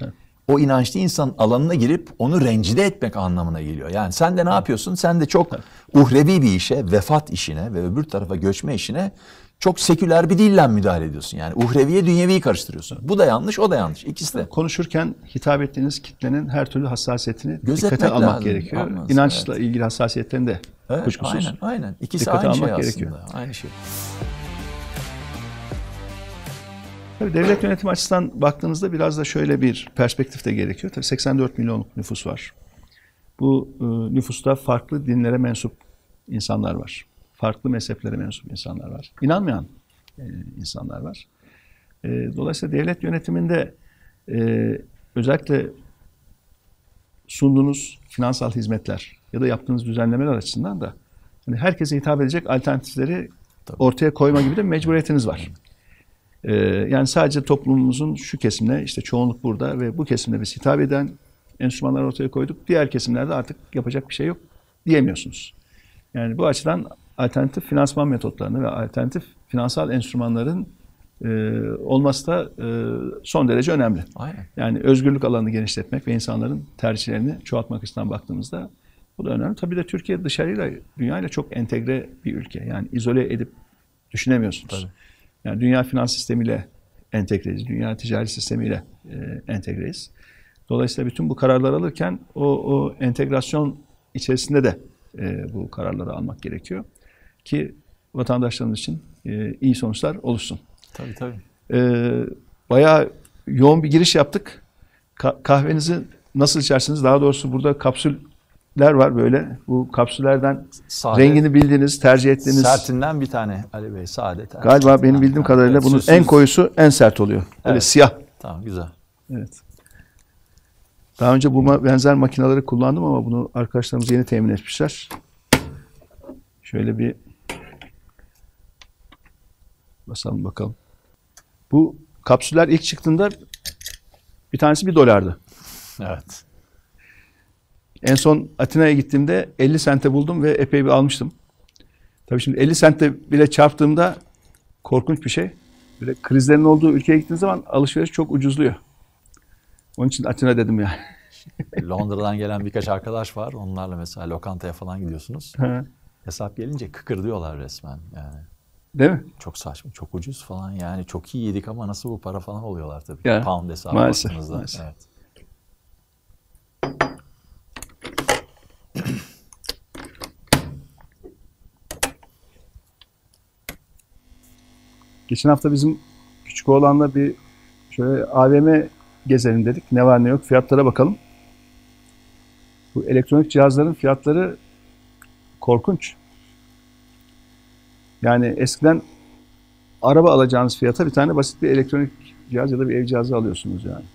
o inançlı insanın alanına girip onu rencide etmek anlamına geliyor. Yani sen de ne yapıyorsun? Sen de çok uhrevi bir işe, vefat işine ve öbür tarafa göçme işine çok seküler bir dille müdahale ediyorsun. Yani uhreviye dünyeviyi karıştırıyorsun. Bu da yanlış, o da yanlış. İkisi de. Konuşurken hitap ettiğiniz kitlenin her türlü hassasiyetini Gözetmek dikkate almak lazım. gerekiyor. Almanız, İnançla evet. ilgili hassasiyetlerini de evet, kuşkusuz. Aynen, aynen. İkisi dikkate aynı almak şey gerekiyor. Aynı şey. Tabii devlet yönetimi açısından baktığınızda biraz da şöyle bir perspektif de gerekiyor. Tabii 84 milyonluk nüfus var. Bu e, nüfusta farklı dinlere mensup insanlar var farklı mezheplere mensup insanlar var. İnanmayan e, insanlar var. E, dolayısıyla devlet yönetiminde e, özellikle sunduğunuz finansal hizmetler ya da yaptığınız düzenlemeler açısından da yani herkese hitap edecek alternatifleri Tabii. ortaya koyma gibi de mecburiyetiniz var. yani sadece toplumumuzun şu kesimine işte çoğunluk burada ve bu kesimde biz hitap eden enstrümanları ortaya koyduk. Diğer kesimlerde artık yapacak bir şey yok diyemiyorsunuz. Yani bu açıdan alternatif finansman metotlarını ve alternatif finansal enstrümanların e, olması da e, son derece önemli. Aynen. Yani özgürlük alanını genişletmek ve insanların tercihlerini çoğaltmak açısından baktığımızda bu da önemli. Tabii de Türkiye dışarıyla, dünyayla çok entegre bir ülke. Yani izole edip düşünemiyorsunuz. Tabii. Yani dünya finans sistemiyle entegreyiz, dünya ticari sistemiyle e, entegreyiz. Dolayısıyla bütün bu kararlar alırken o, o entegrasyon içerisinde de e, bu kararları almak gerekiyor ki vatandaşlarımız için e, iyi sonuçlar oluşsun. Tabii tabii. E, bayağı yoğun bir giriş yaptık. kahvenizi nasıl içersiniz? Daha doğrusu burada kapsüller var böyle. Bu kapsüllerden Saadet, rengini bildiğiniz, tercih ettiğiniz. Sertinden bir tane Ali Bey, Saadet. Ali. Galiba benim bildiğim kadarıyla evet, bunun süsüz. en koyusu en sert oluyor. Evet. siyah. Tamam güzel. Evet. Daha önce bu benzer makinaları kullandım ama bunu arkadaşlarımız yeni temin etmişler. Şöyle bir Basalım bakalım. Bu kapsüller ilk çıktığında bir tanesi bir dolardı. Evet. En son Atina'ya gittiğimde 50 sente buldum ve epey bir almıştım. Tabii şimdi 50 sente bile çarptığımda korkunç bir şey. Böyle krizlerin olduğu ülkeye gittiğin zaman alışveriş çok ucuzluyor. Onun için Atina dedim yani. E, Londra'dan gelen birkaç arkadaş var. Onlarla mesela lokantaya falan gidiyorsunuz. Hı. Hesap gelince kıkır diyorlar resmen yani. Değil mi? Çok saçma, çok ucuz falan yani. Çok iyi yedik ama nasıl bu para falan oluyorlar tabii. Ya, Pound hesabı maalesef, Maalesef. Evet. Geçen hafta bizim küçük oğlanla bir şöyle AVM gezelim dedik. Ne var ne yok fiyatlara bakalım. Bu elektronik cihazların fiyatları korkunç. Yani eskiden araba alacağınız fiyata bir tane basit bir elektronik cihaz ya da bir ev cihazı alıyorsunuz yani.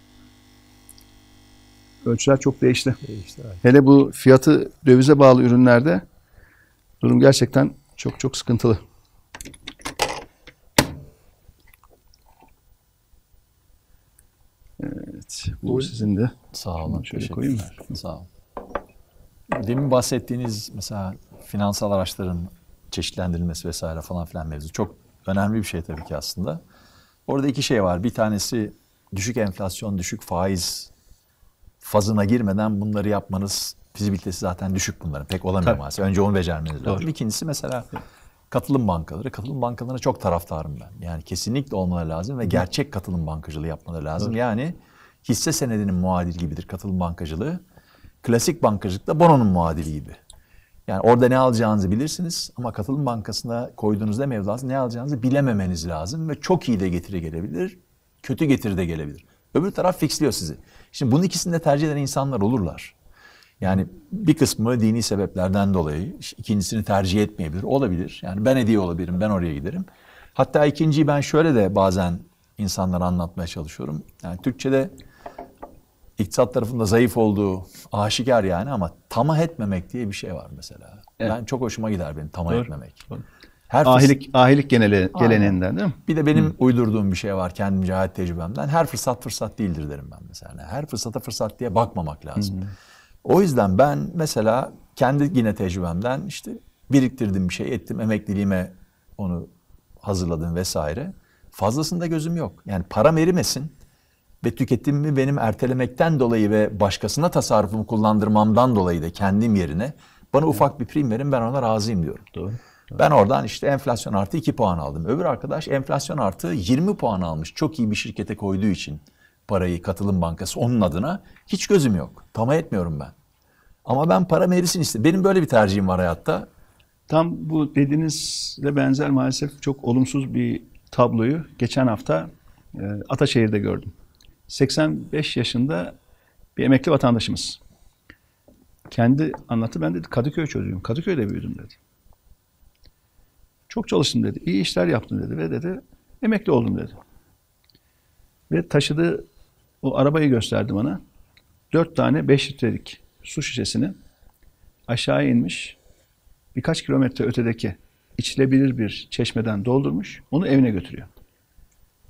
Ölçüler çok değişti. değişti Hele bu fiyatı dövize bağlı ürünlerde durum gerçekten çok çok sıkıntılı. Evet, bu Buyur. sizin de. Sağ olun. Şöyle koyayım mı? Sağ olun. Demin bahsettiğiniz mesela finansal araçların çeşitlendirilmesi vesaire falan filan mevzu. Çok önemli bir şey tabii ki aslında. Orada iki şey var. Bir tanesi düşük enflasyon, düşük faiz fazına girmeden bunları yapmanız fizibilitesi zaten düşük bunların. Pek olamıyor maalesef. Önce onu becermeniz lazım. Doğru. İkincisi mesela katılım bankaları. Katılım bankalarına çok taraftarım ben. Yani kesinlikle olmaları lazım ve gerçek katılım bankacılığı yapmaları lazım. Doğru. Yani hisse senedinin muadili gibidir katılım bankacılığı. Klasik bankacılık da bononun muadili gibi. Yani orada ne alacağınızı bilirsiniz ama katılım bankasına koyduğunuzda mevduatı ne alacağınızı bilememeniz lazım ve çok iyi de getiri gelebilir, kötü getiri de gelebilir. Öbür taraf fixliyor sizi. Şimdi bunun ikisini de tercih eden insanlar olurlar. Yani bir kısmı dini sebeplerden dolayı ikincisini tercih etmeyebilir. Olabilir. Yani ben hediye olabilirim, ben oraya giderim. Hatta ikinciyi ben şöyle de bazen insanlara anlatmaya çalışıyorum. Yani Türkçe'de iktisat tarafında zayıf olduğu aşikar yani ama tamah etmemek diye bir şey var mesela. Evet. Ben çok hoşuma gider benim tamah Doğru. etmemek. Her ahilik ahilik geneli, geleneğinden değil mi? Bir de benim Hı. uydurduğum bir şey var kendimce hayat tecrübemden. Her fırsat fırsat değildir derim ben mesela. Her fırsata fırsat diye bakmamak lazım. Hı. O yüzden ben mesela kendi yine tecrübemden işte biriktirdim bir şey ettim emekliliğime onu hazırladım vesaire. Fazlasında gözüm yok. Yani param erimesin ve tüketimimi benim ertelemekten dolayı ve başkasına tasarrufumu kullandırmamdan dolayı da kendim yerine bana ufak bir prim verin ben ona razıyım diyorum. Doğru. Ben oradan işte enflasyon artı 2 puan aldım. Öbür arkadaş enflasyon artı 20 puan almış. Çok iyi bir şirkete koyduğu için parayı katılım bankası onun adına hiç gözüm yok. Tamam etmiyorum ben. Ama ben para mehrisini istedim. Benim böyle bir tercihim var hayatta. Tam bu dediğinizle benzer maalesef çok olumsuz bir tabloyu geçen hafta e, Ataşehir'de gördüm. 85 yaşında bir emekli vatandaşımız. Kendi anlattı ben dedi Kadıköy çocuğuyum. Kadıköy'de büyüdüm dedi. Çok çalıştım dedi. İyi işler yaptım dedi ve dedi emekli oldum dedi. Ve taşıdığı o arabayı gösterdi bana. Dört tane beş litrelik su şişesini aşağı inmiş birkaç kilometre ötedeki içilebilir bir çeşmeden doldurmuş onu evine götürüyor.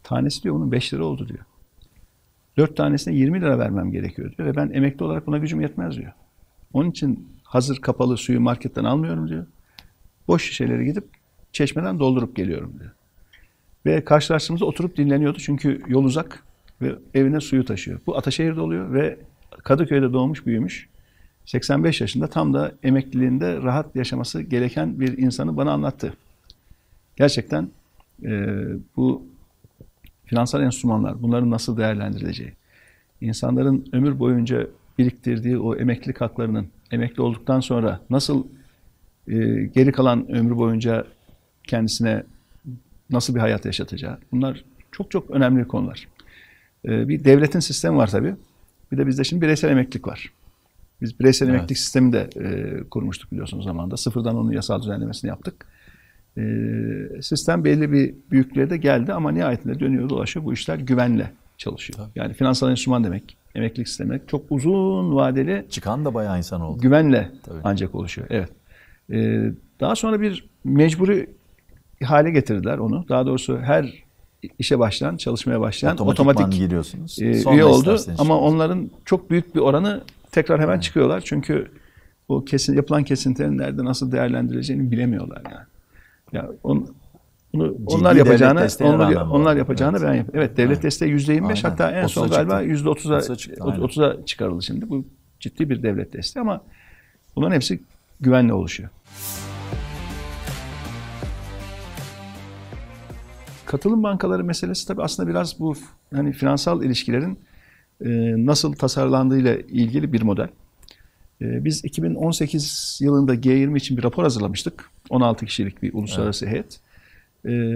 Tanesi diyor bunun beş lira oldu diyor. 4 tanesine 20 lira vermem gerekiyor diyor ve ben emekli olarak buna gücüm yetmez diyor. Onun için hazır kapalı suyu marketten almıyorum diyor. Boş şişeleri gidip çeşmeden doldurup geliyorum diyor. Ve karşılaştığımızda oturup dinleniyordu çünkü yol uzak ve evine suyu taşıyor. Bu Ataşehir'de oluyor ve Kadıköy'de doğmuş büyümüş. 85 yaşında tam da emekliliğinde rahat yaşaması gereken bir insanı bana anlattı. Gerçekten e, bu finansal enstrümanlar bunların nasıl değerlendirileceği, insanların ömür boyunca biriktirdiği o emeklilik haklarının emekli olduktan sonra nasıl e, geri kalan ömrü boyunca kendisine nasıl bir hayat yaşatacağı bunlar çok çok önemli konular. E, bir devletin sistemi var tabii. Bir de bizde şimdi bireysel emeklilik var. Biz bireysel evet. emeklilik sistemi de e, kurmuştuk biliyorsunuz zamanında Sıfırdan onun yasal düzenlemesini yaptık. Ee, sistem belli bir büyüklüğe de geldi ama nihayetinde dönüyor dolaşıyor bu işler güvenle çalışıyor. Tabii. Yani finansal enstrüman demek, emeklilik sistemi demek çok uzun vadeli çıkan da bayağı insan oldu. Güvenle Tabii. ancak oluşuyor. Evet. Ee, daha sonra bir mecburi hale getirdiler onu. Daha doğrusu her işe başlayan, çalışmaya başlayan otomatik, giriyorsunuz. E, Sonra üye oldu ama onların çok büyük bir oranı tekrar hemen evet. çıkıyorlar. Çünkü bu kesin yapılan kesintilerin nerede nasıl değerlendirileceğini bilemiyorlar yani. Ya on, bunu Ciddi onlar yapacağını onlar, onlar yapacağını evet. ben yap. Evet devlet Aynen. desteği yüzde yirmi Aynen. hatta en son galiba yüzde otuz'a 30'a çıkarıldı şimdi. Bu ciddi bir devlet desteği ama bunların hepsi güvenle oluşuyor. Katılım bankaları meselesi tabii aslında biraz bu hani finansal ilişkilerin nasıl tasarlandığıyla ilgili bir model. Ee, biz 2018 yılında G20 için bir rapor hazırlamıştık. 16 kişilik bir uluslararası evet. heyet.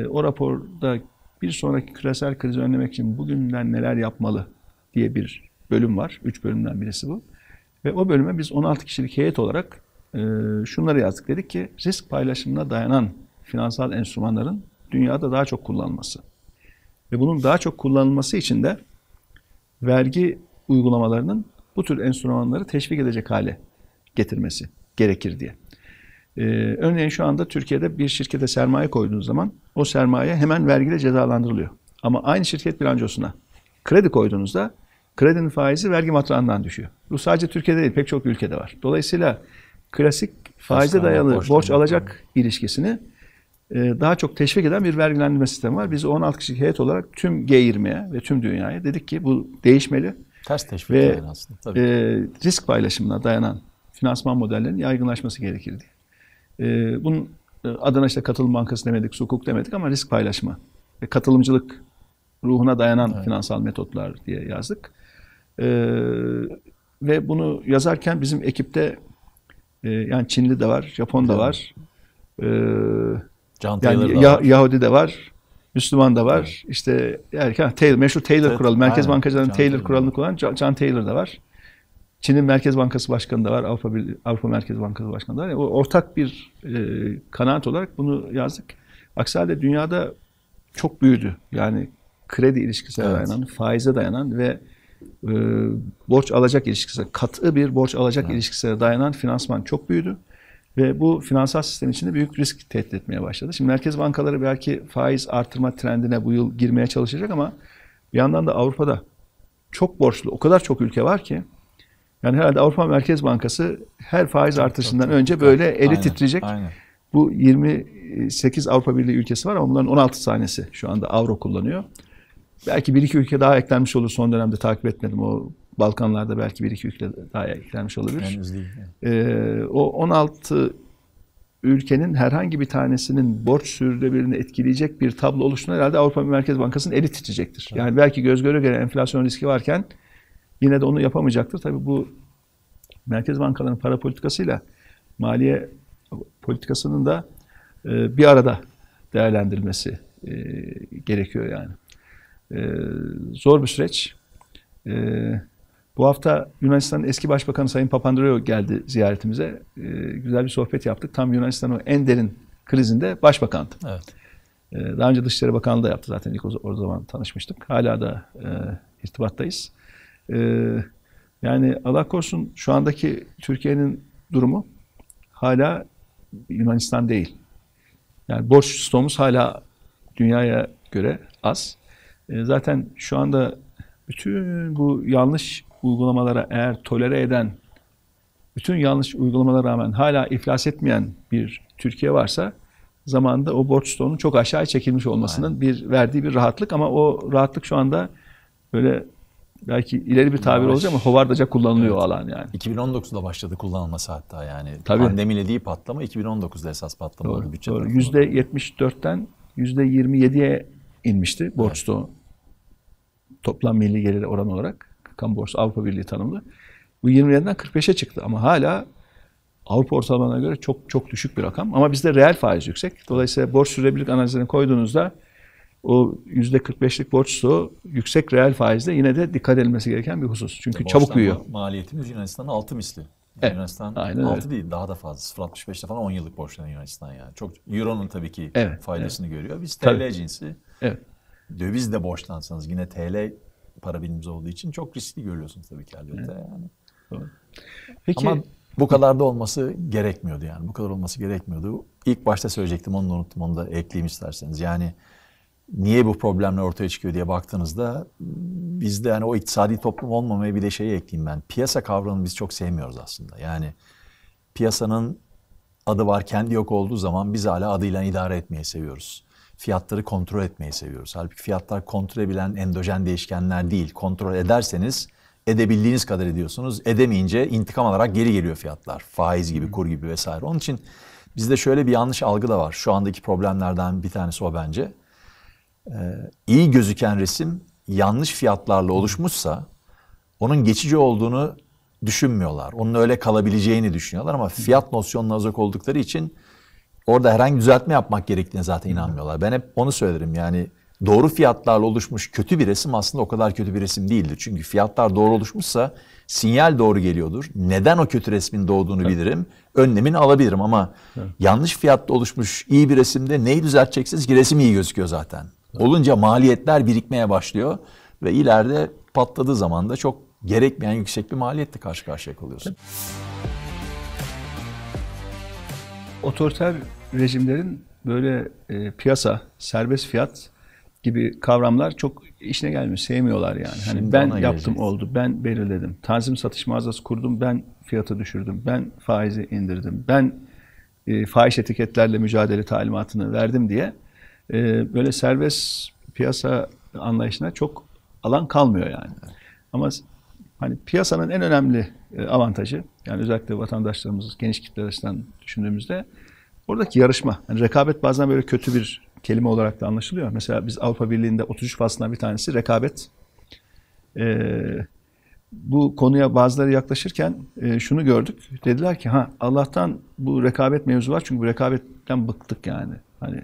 Ee, o raporda bir sonraki küresel krizi önlemek için bugünden neler yapmalı diye bir bölüm var. Üç bölümden birisi bu. Ve o bölüme biz 16 kişilik heyet olarak e, şunları yazdık. Dedik ki risk paylaşımına dayanan finansal enstrümanların dünyada daha çok kullanılması. Ve bunun daha çok kullanılması için de vergi uygulamalarının bu tür enstrümanları teşvik edecek hale getirmesi gerekir diye. Ee, örneğin şu anda Türkiye'de bir şirkete sermaye koyduğunuz zaman o sermaye hemen vergiyle cezalandırılıyor. Ama aynı şirket bilançosuna kredi koyduğunuzda kredinin faizi vergi matrağından düşüyor. Bu sadece Türkiye'de değil pek çok ülkede var. Dolayısıyla klasik faize dayalı borç, borç alacak ilişkisini e, daha çok teşvik eden bir vergilendirme sistemi var. Biz 16 kişilik heyet olarak tüm G20'ye ve tüm dünyaya dedik ki bu değişmeli. Ters teşvik ve aslında, tabii. E, risk paylaşımına dayanan finansman modellerinin yaygınlaşması gerekir E, bunun e, adına işte katılım bankası demedik, sukuk demedik ama risk paylaşma ve katılımcılık ruhuna dayanan evet. finansal metotlar diye yazdık. E, ve bunu yazarken bizim ekipte e, yani Çinli de var, Japon da var. E, Can yani ya, Yahudi de var. Müslüman da var. Evet. İşte erken Taylor, meşhur Taylor evet, kuralı. Merkez aynen. Taylor, Taylor kuralını kullanan John Taylor da var. Çin'in Merkez Bankası Başkanı da var. Avrupa, Avrupa Merkez Bankası Başkanı da var. Yani ortak bir e, kanaat olarak bunu yazdık. Aksi halde dünyada çok büyüdü. Yani kredi ilişkisine evet. dayanan, faize dayanan ve e, borç alacak ilişkisine, katı bir borç alacak evet. ilişkisine dayanan finansman çok büyüdü. Ve bu finansal sistem içinde büyük risk tehdit etmeye başladı. Şimdi merkez bankaları belki faiz artırma trendine bu yıl girmeye çalışacak ama bir yandan da Avrupa'da çok borçlu, o kadar çok ülke var ki yani herhalde Avrupa Merkez Bankası her faiz artışından önce böyle eli aynen, titreyecek. Aynen. Bu 28 Avrupa Birliği ülkesi var ama bunların 16 tanesi şu anda avro kullanıyor. Belki bir iki ülke daha eklenmiş olur son dönemde takip etmedim o Balkanlarda belki bir iki ülke daha eklenmiş olabilir. Henüz Ee, o 16 ülkenin herhangi bir tanesinin borç sürdürülebirini etkileyecek bir tablo oluştuğunu herhalde Avrupa Merkez Bankası'nın eli titreyecektir. Evet. Yani belki göz göre göre enflasyon riski varken yine de onu yapamayacaktır. Tabii bu merkez bankalarının para politikasıyla maliye politikasının da e, bir arada değerlendirilmesi e, gerekiyor yani. E, zor bir süreç. Bu hafta Yunanistan'ın eski başbakanı Sayın Papandreou geldi ziyaretimize. Ee, güzel bir sohbet yaptık. Tam Yunanistan'ın en derin krizinde başbakandı. Evet. Ee, daha önce Dışişleri Bakanlığı da yaptı zaten. İlk o, o zaman tanışmıştık. Hala da e, irtibattayız. Ee, yani Allah korusun şu andaki Türkiye'nin durumu hala Yunanistan değil. Yani borç stoğumuz hala dünyaya göre az. E, zaten şu anda bütün bu yanlış uygulamalara eğer tolere eden, bütün yanlış uygulamalara rağmen hala iflas etmeyen bir Türkiye varsa zamanında o borç stoğunun çok aşağı çekilmiş olmasının Aynen. bir verdiği bir rahatlık ama o rahatlık şu anda böyle belki ileri bir tabir olacak ama hovardaca kullanılıyor evet. alan yani. 2019'da başladı kullanılması hatta yani. Tabii. Pandemiyle değil patlama 2019'da esas patlama doğru, oldu bütçe doğru. %74'ten %27'ye inmişti borç evet. stoğu. Toplam milli gelir oran olarak kamu borsası Avrupa Birliği tanımlı. Bu 20'lerden 45'e çıktı ama hala Avrupa ortalamasına göre çok çok düşük bir rakam. Ama bizde reel faiz yüksek. Dolayısıyla borç sürebilirlik analizlerini koyduğunuzda o %45'lik borçlu yüksek reel faizde yine de dikkat edilmesi gereken bir husus. Çünkü Borçtan çabuk büyüyor. Maliyetimiz Yunanistan'ın altı misli. Evet, Yunanistan aynen 6 öyle. değil daha da fazla. 0.65'te falan 10 yıllık borçlanıyor Yunanistan yani. Çok Euro'nun tabii ki evet, faydasını evet. görüyor. Biz TL tabii. cinsi. Evet. de borçlansanız yine TL para bilimimiz olduğu için çok riskli görüyorsunuz tabii ki elbette. Evet. Yani. Doğru. Peki, Ama bu kadar da olması gerekmiyordu yani. Bu kadar olması gerekmiyordu. İlk başta söyleyecektim onu da unuttum onu da ekleyeyim isterseniz. Yani niye bu problemler ortaya çıkıyor diye baktığınızda bizde yani o iktisadi toplum olmamaya bir de şeyi ekleyeyim ben. Piyasa kavramını biz çok sevmiyoruz aslında. Yani piyasanın adı var kendi yok olduğu zaman biz hala adıyla idare etmeyi seviyoruz fiyatları kontrol etmeyi seviyoruz. Halbuki fiyatlar kontrol edilen endojen değişkenler değil. Kontrol ederseniz edebildiğiniz kadar ediyorsunuz. Edemeyince intikam alarak geri geliyor fiyatlar. Faiz gibi, kur gibi vesaire. Onun için bizde şöyle bir yanlış algı da var. Şu andaki problemlerden bir tanesi o bence. Ee, iyi gözüken resim yanlış fiyatlarla oluşmuşsa onun geçici olduğunu düşünmüyorlar. Onun öyle kalabileceğini düşünüyorlar ama fiyat nosyonuna uzak oldukları için Orada herhangi düzeltme yapmak gerektiğine zaten inanmıyorlar. Ben hep onu söylerim yani doğru fiyatlarla oluşmuş kötü bir resim aslında o kadar kötü bir resim değildir. Çünkü fiyatlar doğru oluşmuşsa sinyal doğru geliyordur. Neden o kötü resmin doğduğunu evet. bilirim. Önlemini alabilirim ama evet. yanlış fiyatta oluşmuş iyi bir resimde neyi düzelteceksiniz ki resim iyi gözüküyor zaten. Evet. Olunca maliyetler birikmeye başlıyor ve ileride patladığı zaman da çok gerekmeyen yüksek bir maliyetle karşı karşıya kalıyorsun. Evet. Otoriter rejimlerin böyle e, piyasa, serbest fiyat gibi kavramlar çok işine gelmiyor. Sevmiyorlar yani. Hani Şimdi ben yaptım geleceğiz. oldu, ben belirledim. Tanzim satış mağazası kurdum, ben fiyatı düşürdüm, ben faizi indirdim, ben e, fahiş etiketlerle mücadele talimatını verdim diye e, böyle serbest piyasa anlayışına çok alan kalmıyor yani. Ama hani piyasanın en önemli e, avantajı yani özellikle vatandaşlarımız geniş kitler açısından düşündüğümüzde Oradaki yarışma, yani rekabet bazen böyle kötü bir kelime olarak da anlaşılıyor. Mesela biz Avrupa Birliği'nde 33 faslından bir tanesi rekabet. Ee, bu konuya bazıları yaklaşırken e, şunu gördük. Dediler ki ha Allah'tan bu rekabet mevzu var çünkü bu rekabetten bıktık yani. Hani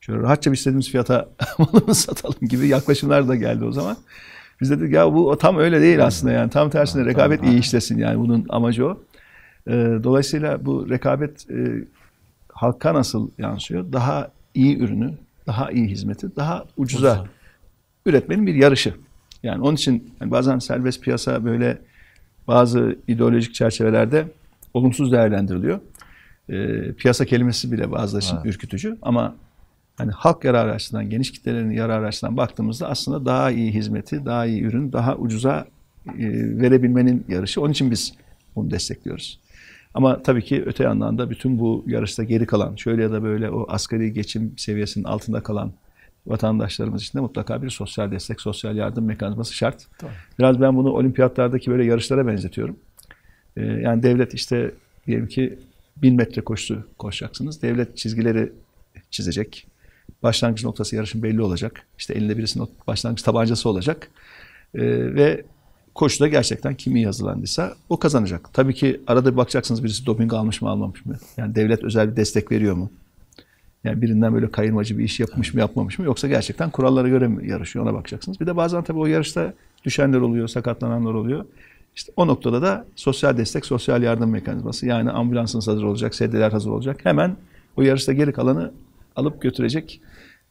şöyle rahatça bir istediğimiz fiyata malımızı satalım gibi yaklaşımlar da geldi o zaman. Biz dedik ya bu tam öyle değil aslında yani tam tersine rekabet iyi işlesin yani bunun amacı o. Ee, dolayısıyla bu rekabet e, halka nasıl yansıyor? Daha iyi ürünü, daha iyi hizmeti, daha ucuza Uza. üretmenin bir yarışı. Yani onun için yani bazen serbest piyasa böyle bazı ideolojik çerçevelerde olumsuz değerlendiriliyor. E, piyasa kelimesi bile bazıları için evet. ürkütücü ama hani halk yararı açısından, geniş kitlelerin yararı açısından baktığımızda aslında daha iyi hizmeti, daha iyi ürün, daha ucuza e, verebilmenin yarışı. Onun için biz bunu destekliyoruz. Ama tabii ki öte yandan da bütün bu yarışta geri kalan, şöyle ya da böyle o asgari geçim seviyesinin altında kalan vatandaşlarımız için de mutlaka bir sosyal destek, sosyal yardım mekanizması şart. Tamam. Biraz ben bunu olimpiyatlardaki böyle yarışlara benzetiyorum. Ee, yani devlet işte diyelim ki bin metre koştu koşacaksınız. Devlet çizgileri çizecek. Başlangıç noktası yarışın belli olacak. İşte elinde birisinin başlangıç tabancası olacak. Ee, ve koşuda gerçekten kimi yazılandıysa o kazanacak. Tabii ki arada bakacaksınız birisi doping almış mı almamış mı? Yani devlet özel bir destek veriyor mu? Yani birinden böyle kayırmacı bir iş yapmış mı yapmamış mı? Yoksa gerçekten kurallara göre mi yarışıyor ona bakacaksınız. Bir de bazen tabii o yarışta düşenler oluyor, sakatlananlar oluyor. İşte o noktada da sosyal destek, sosyal yardım mekanizması. Yani ambulansınız hazır olacak, sedyeler hazır olacak. Hemen o yarışta geri kalanı alıp götürecek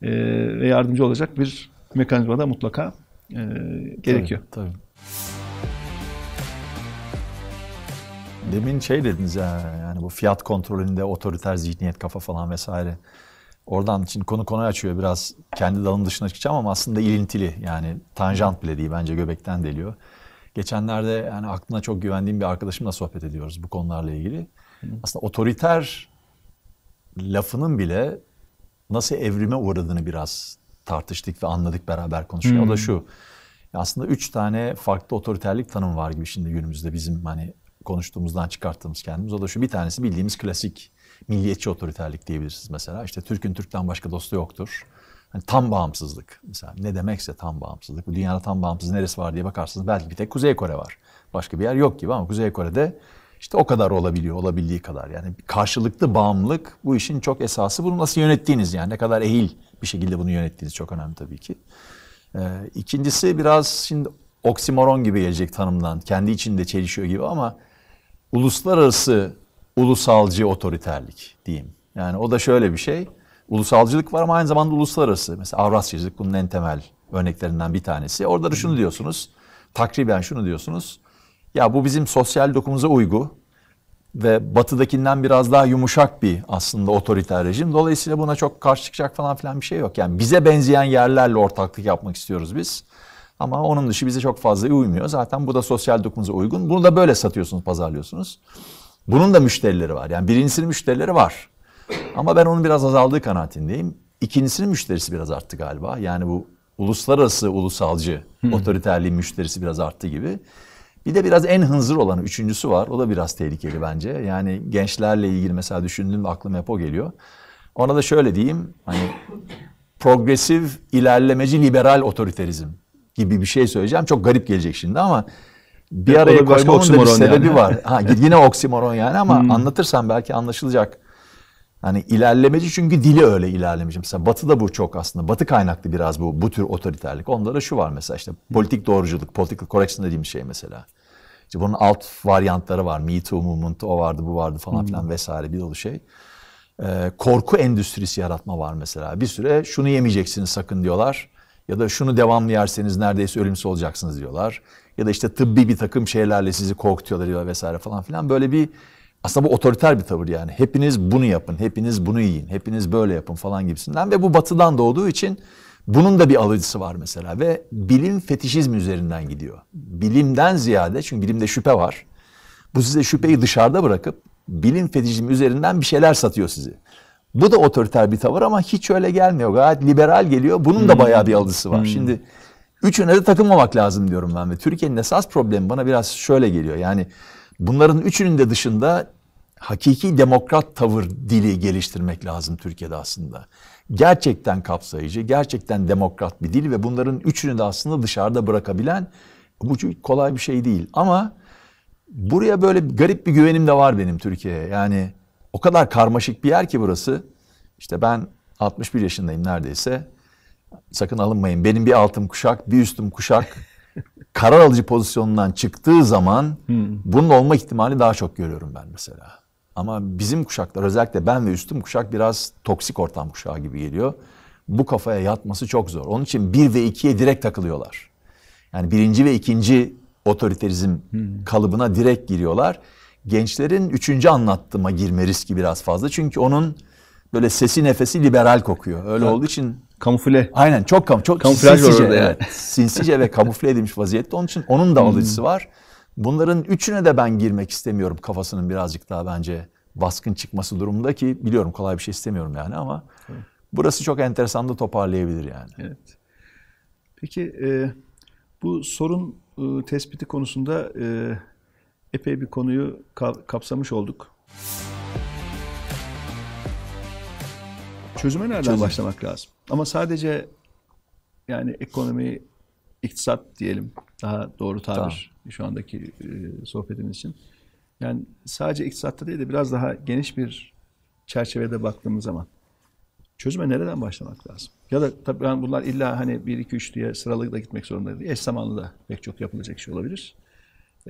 ve yardımcı olacak bir mekanizma da mutlaka gerekiyor. Tabii, tabii. Demin şey dediniz ya yani bu fiyat kontrolünde otoriter zihniyet kafa falan vesaire. Oradan için konu konu açıyor biraz kendi dalın dışına çıkacağım ama aslında ilintili yani tanjant bile değil bence göbekten deliyor. Geçenlerde yani aklına çok güvendiğim bir arkadaşımla sohbet ediyoruz bu konularla ilgili. Aslında otoriter lafının bile nasıl evrime uğradığını biraz tartıştık ve anladık beraber konuşuyor. O da hmm. şu aslında üç tane farklı otoriterlik tanım var gibi şimdi günümüzde bizim hani konuştuğumuzdan çıkarttığımız kendimiz. O da şu bir tanesi bildiğimiz klasik milliyetçi otoriterlik diyebilirsiniz mesela. İşte Türk'ün Türk'ten başka dostu yoktur. Hani tam bağımsızlık mesela ne demekse tam bağımsızlık. Bu dünyada tam bağımsız neresi var diye bakarsınız belki bir tek Kuzey Kore var. Başka bir yer yok gibi ama Kuzey Kore'de işte o kadar olabiliyor, olabildiği kadar. Yani karşılıklı bağımlılık bu işin çok esası. Bunu nasıl yönettiğiniz yani ne kadar ehil bir şekilde bunu yönettiğiniz çok önemli tabii ki. Ee, ikincisi biraz şimdi oksimoron gibi gelecek tanımdan. Kendi içinde çelişiyor gibi ama uluslararası ulusalcı otoriterlik diyeyim. Yani o da şöyle bir şey. Ulusalcılık var ama aynı zamanda uluslararası. Mesela Avrasyacılık bunun en temel örneklerinden bir tanesi. Orada da şunu diyorsunuz. Takriben şunu diyorsunuz. Ya bu bizim sosyal dokumuza uygu ve batıdakinden biraz daha yumuşak bir aslında otoriter rejim. Dolayısıyla buna çok karşı çıkacak falan filan bir şey yok. Yani bize benzeyen yerlerle ortaklık yapmak istiyoruz biz. Ama onun dışı bize çok fazla uymuyor. Zaten bu da sosyal dokunuza uygun. Bunu da böyle satıyorsunuz, pazarlıyorsunuz. Bunun da müşterileri var. Yani birincisinin müşterileri var. Ama ben onun biraz azaldığı kanaatindeyim. İkincisinin müşterisi biraz arttı galiba. Yani bu uluslararası ulusalcı hmm. otoriterliğin müşterisi biraz arttı gibi. Bir de biraz en hınzır olanı üçüncüsü var. O da biraz tehlikeli bence. Yani gençlerle ilgili mesela düşündüğüm aklım hep o geliyor. Ona da şöyle diyeyim. Hani progresif, ilerlemeci, liberal otoriterizm gibi bir şey söyleyeceğim. Çok garip gelecek şimdi ama bir araya koymamın da bir sebebi yani. var. Ha, yine oksimoron yani ama hmm. anlatırsam belki anlaşılacak. Hani ilerlemeci çünkü dili öyle ilerlemeci. Mesela da bu çok aslında. Batı kaynaklı biraz bu bu tür otoriterlik. Onda da şu var mesela işte politik doğruculuk, political correction dediğim şey mesela. İşte bunun alt varyantları var. Me Too movement, o vardı, bu vardı falan filan hmm. vesaire bir dolu şey. Ee, korku endüstrisi yaratma var mesela. Bir süre şunu yemeyeceksiniz sakın diyorlar. Ya da şunu devamlı yerseniz neredeyse ölümsüz olacaksınız diyorlar. Ya da işte tıbbi bir takım şeylerle sizi korkutuyorlar diyorlar vesaire falan filan. Böyle bir aslında bu otoriter bir tavır yani. Hepiniz bunu yapın, hepiniz bunu yiyin, hepiniz böyle yapın falan gibisinden. Ve bu batıdan doğduğu için bunun da bir alıcısı var mesela. Ve bilim fetişizm üzerinden gidiyor. Bilimden ziyade, çünkü bilimde şüphe var. Bu size şüpheyi dışarıda bırakıp bilim fetişizmi üzerinden bir şeyler satıyor sizi. Bu da otoriter bir tavır ama hiç öyle gelmiyor. Gayet liberal geliyor. Bunun da hmm. bayağı bir alıcısı var. Hmm. Şimdi üçüne de takılmamak lazım diyorum ben. Ve Türkiye'nin esas problemi bana biraz şöyle geliyor. Yani Bunların üçünün de dışında hakiki demokrat tavır dili geliştirmek lazım Türkiye'de aslında. Gerçekten kapsayıcı, gerçekten demokrat bir dil ve bunların üçünü de aslında dışarıda bırakabilen bu kolay bir şey değil. Ama buraya böyle garip bir güvenim de var benim Türkiye'ye. Yani o kadar karmaşık bir yer ki burası. İşte ben 61 yaşındayım neredeyse. Sakın alınmayın. Benim bir altım kuşak, bir üstüm kuşak karar alıcı pozisyonundan çıktığı zaman bunun olma ihtimali daha çok görüyorum ben mesela. Ama bizim kuşaklar özellikle ben ve üstüm kuşak biraz toksik ortam kuşağı gibi geliyor. Bu kafaya yatması çok zor. Onun için bir ve ikiye direkt takılıyorlar. Yani birinci ve ikinci otoriterizm kalıbına direkt giriyorlar. Gençlerin üçüncü anlattığıma girme riski biraz fazla. Çünkü onun böyle sesi nefesi liberal kokuyor. Öyle evet. olduğu için Kamufle. Aynen çok kam çok kamuflaj sinsice, orada yani. sinsice ve kamufle edilmiş vaziyette. Onun için onun da hmm. alıcısı var. Bunların üçüne de ben girmek istemiyorum kafasının birazcık daha bence baskın çıkması durumunda ki biliyorum kolay bir şey istemiyorum yani ama burası çok enteresan da toparlayabilir yani. Evet. Peki e, bu sorun e, tespiti konusunda e, epey bir konuyu ka- kapsamış olduk. Çözüme nereden Çözüm. başlamak lazım? Ama sadece yani ekonomi, iktisat diyelim daha doğru tabir tamam. şu andaki e, sohbetimiz için. Yani sadece iktisatta değil de biraz daha geniş bir çerçevede baktığımız zaman çözüme nereden başlamak lazım? Ya da tabii yani bunlar illa hani 1 2 3 diye sıralı da gitmek zorunda değil. Eş zamanlı da pek çok yapılacak şey olabilir.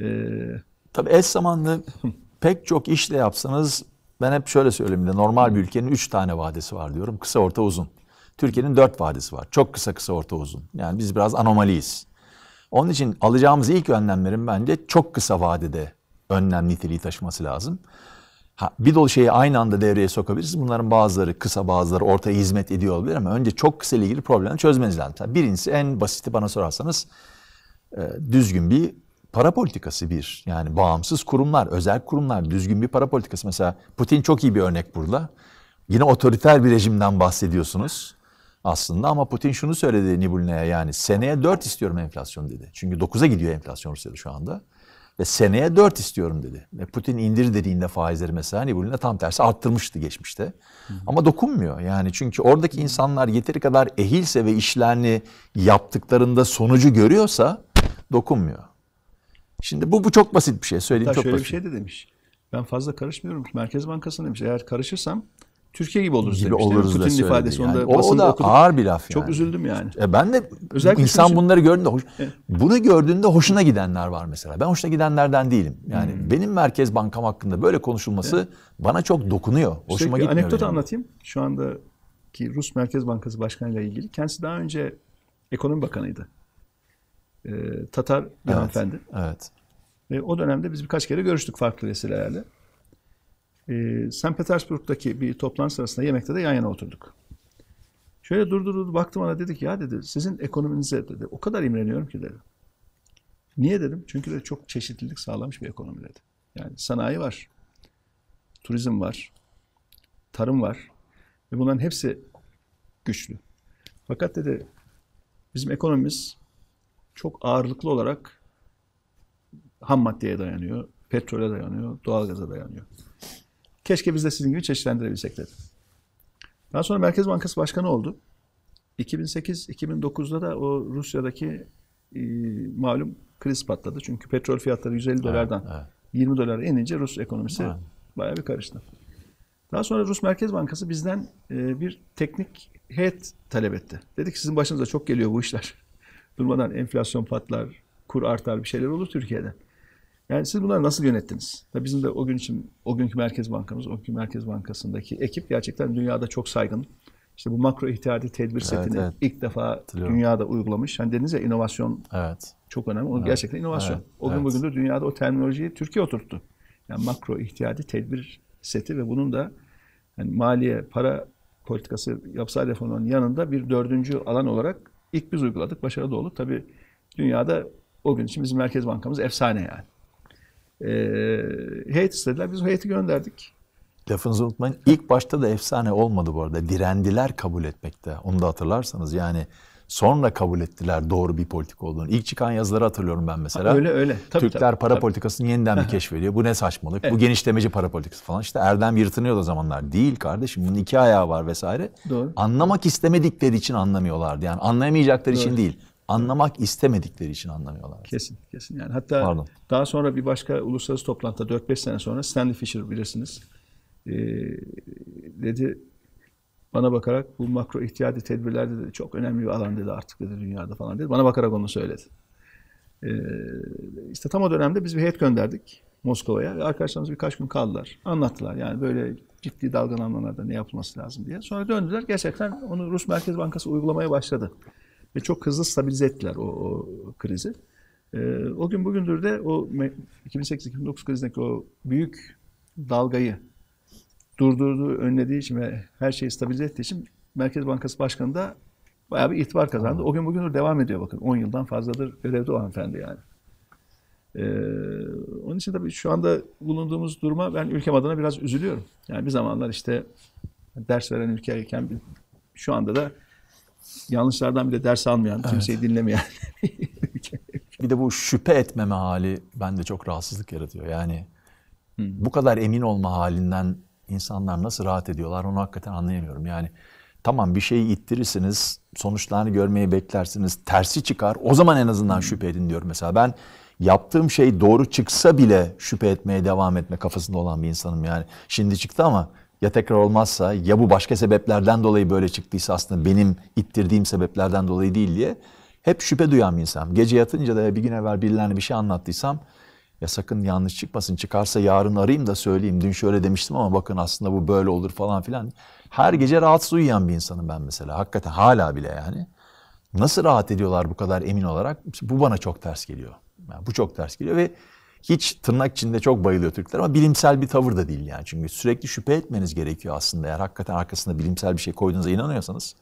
Ee, tabii eş zamanlı pek çok işle yapsanız ben hep şöyle söyleyeyim de normal bir ülkenin 3 tane vadesi var diyorum. Kısa, orta, uzun. Türkiye'nin dört vadisi var. Çok kısa kısa orta uzun. Yani biz biraz anomaliyiz. Onun için alacağımız ilk önlemlerin bence çok kısa vadede önlem niteliği taşıması lazım. Ha, bir dolu şeyi aynı anda devreye sokabiliriz. Bunların bazıları kısa bazıları orta hizmet ediyor olabilir ama önce çok kısa ile ilgili problemi çözmeniz lazım. Yani birincisi en basiti bana sorarsanız e, düzgün bir para politikası bir. Yani bağımsız kurumlar, özel kurumlar, düzgün bir para politikası. Mesela Putin çok iyi bir örnek burada. Yine otoriter bir rejimden bahsediyorsunuz aslında ama Putin şunu söyledi Nibulina'ya yani seneye 4 istiyorum enflasyon dedi. Çünkü 9'a gidiyor enflasyon Rusya'da şu anda. Ve seneye 4 istiyorum dedi. Ve Putin indir dediğinde faizleri mesela Nibulina tam tersi arttırmıştı geçmişte. Ama dokunmuyor yani çünkü oradaki insanlar yeteri kadar ehilse ve işlerini yaptıklarında sonucu görüyorsa dokunmuyor. Şimdi bu bu çok basit bir şey söyleyeyim Hatta çok şöyle basit. bir şey de demiş. Ben fazla karışmıyorum. Merkez Bankası'na demiş. Eğer karışırsam Türkiye gibi oluruz gibi demişti. Oluruz Putin'in ifadesi. Yani. o, o da okudum. ağır bir laf yani. Çok üzüldüm yani. E ben de Özellikle insan şunu... Şey- bunları gördüğünde hoş... Evet. Bunu gördüğünde hoşuna gidenler var mesela. Ben hoşuna gidenlerden değilim. Yani hmm. benim Merkez Bankam hakkında böyle konuşulması evet. bana çok dokunuyor. Hoşuma gitmiyor. Anekdot benim. anlatayım. Şu anda ki Rus Merkez Bankası Başkanı ile ilgili. Kendisi daha önce Ekonomi Bakanıydı. Ee, Tatar bir evet. hanımefendi. Evet. Ve o dönemde biz birkaç kere görüştük farklı vesilelerle e, ee, St. Petersburg'daki bir toplantı sırasında yemekte de yan yana oturduk. Şöyle durdu durdu baktım ona dedi ki ya dedi sizin ekonominize dedi o kadar imreniyorum ki dedi. Niye dedim? Çünkü de çok çeşitlilik sağlamış bir ekonomi dedi. Yani sanayi var, turizm var, tarım var ve bunların hepsi güçlü. Fakat dedi bizim ekonomimiz çok ağırlıklı olarak ham maddeye dayanıyor, petrole dayanıyor, doğalgaza dayanıyor. Keşke biz de sizin gibi çeşitlendirebilsek dedi. Daha sonra Merkez Bankası Başkanı oldu. 2008-2009'da da o Rusya'daki e, malum kriz patladı. Çünkü petrol fiyatları 150 dolardan evet, evet. 20 dolara inince Rus ekonomisi evet. bayağı bir karıştı. Daha sonra Rus Merkez Bankası bizden e, bir teknik heyet talep etti. Dedik sizin başınıza çok geliyor bu işler. Durmadan enflasyon patlar, kur artar bir şeyler olur Türkiye'de. Yani siz bunları nasıl yönettiniz? Tabii bizim de o gün için, o günkü Merkez Bankamız, o günkü Merkez Bankası'ndaki ekip gerçekten dünyada çok saygın. İşte bu makro ihtiyacı tedbir setini evet, ilk defa dünyada uygulamış. Hani dediniz ya inovasyon evet. çok önemli. O evet. gerçekten inovasyon. Evet. O gün evet. bugündür dünyada o terminolojiyi Türkiye oturttu. Yani makro ihtiyacı tedbir seti ve bunun da yani maliye, para politikası, yapısal reformların yanında bir dördüncü alan olarak ilk biz uyguladık. Başarılı oldu. Tabii dünyada o gün için bizim Merkez Bankamız efsane yani. E, heyet istediler. Biz heyeti gönderdik. Lafınızı unutmayın. İlk başta da efsane olmadı bu arada. Direndiler kabul etmekte. Onu da hatırlarsanız yani sonra kabul ettiler doğru bir politik olduğunu. İlk çıkan yazıları hatırlıyorum ben mesela. Ha, öyle öyle. Tabii, Türkler tabii, para tabii. politikasını yeniden bir keşfediyor. Bu ne saçmalık? Evet. Bu genişlemeci para politikası falan. İşte Erdem yırtınıyordu o zamanlar. Değil kardeşim. Bunun iki ayağı var vesaire. Doğru. Anlamak istemedikleri için anlamıyorlardı. Yani anlayamayacakları doğru. için değil anlamak istemedikleri için anlamıyorlar. Kesin, kesin. Yani hatta Pardon. daha sonra bir başka uluslararası toplantıda 4-5 sene sonra Stanley Fisher bilirsiniz. Ee, dedi bana bakarak bu makro ihtiyacı tedbirler dedi çok önemli bir alan dedi artık dedi dünyada falan dedi. Bana bakarak onu söyledi. Ee, işte tam o dönemde biz bir heyet gönderdik Moskova'ya arkadaşlarımız birkaç gün kaldılar. Anlattılar yani böyle ciddi dalgalanmalarda ne yapılması lazım diye. Sonra döndüler gerçekten onu Rus Merkez Bankası uygulamaya başladı ve çok hızlı stabilize ettiler o, o krizi. E, o gün bugündür de o 2008-2009 krizindeki o büyük dalgayı durdurduğu, önlediği için ve her şeyi stabilize ettiği için Merkez Bankası Başkanı da bayağı bir itibar kazandı. O gün bugündür devam ediyor bakın. 10 yıldan fazladır görevde o hanımefendi yani. Ee, onun için tabii şu anda bulunduğumuz duruma ben ülkem adına biraz üzülüyorum. Yani bir zamanlar işte ders veren ülkeyken şu anda da yanlışlardan bile ders almayan, evet. kimseyi dinlemeyen Bir de bu şüphe etmeme hali bende çok rahatsızlık yaratıyor. Yani hmm. bu kadar emin olma halinden insanlar nasıl rahat ediyorlar onu hakikaten anlayamıyorum. Yani tamam bir şeyi ittirirsiniz, sonuçlarını görmeyi beklersiniz, tersi çıkar. O zaman en azından şüphe edin diyorum mesela. Ben yaptığım şey doğru çıksa bile şüphe etmeye devam etme kafasında olan bir insanım yani. Şimdi çıktı ama ya tekrar olmazsa ya bu başka sebeplerden dolayı böyle çıktıysa aslında benim ittirdiğim sebeplerden dolayı değil diye hep şüphe duyan bir insan. Gece yatınca da bir gün evvel birilerine bir şey anlattıysam ya sakın yanlış çıkmasın çıkarsa yarın arayayım da söyleyeyim. Dün şöyle demiştim ama bakın aslında bu böyle olur falan filan. Her gece rahatsız uyuyan bir insanım ben mesela. Hakikaten hala bile yani. Nasıl rahat ediyorlar bu kadar emin olarak? Bu bana çok ters geliyor. Yani bu çok ters geliyor ve hiç tırnak içinde çok bayılıyor Türkler ama bilimsel bir tavır da değil yani. Çünkü sürekli şüphe etmeniz gerekiyor aslında. Eğer hakikaten arkasında bilimsel bir şey koyduğunuza inanıyorsanız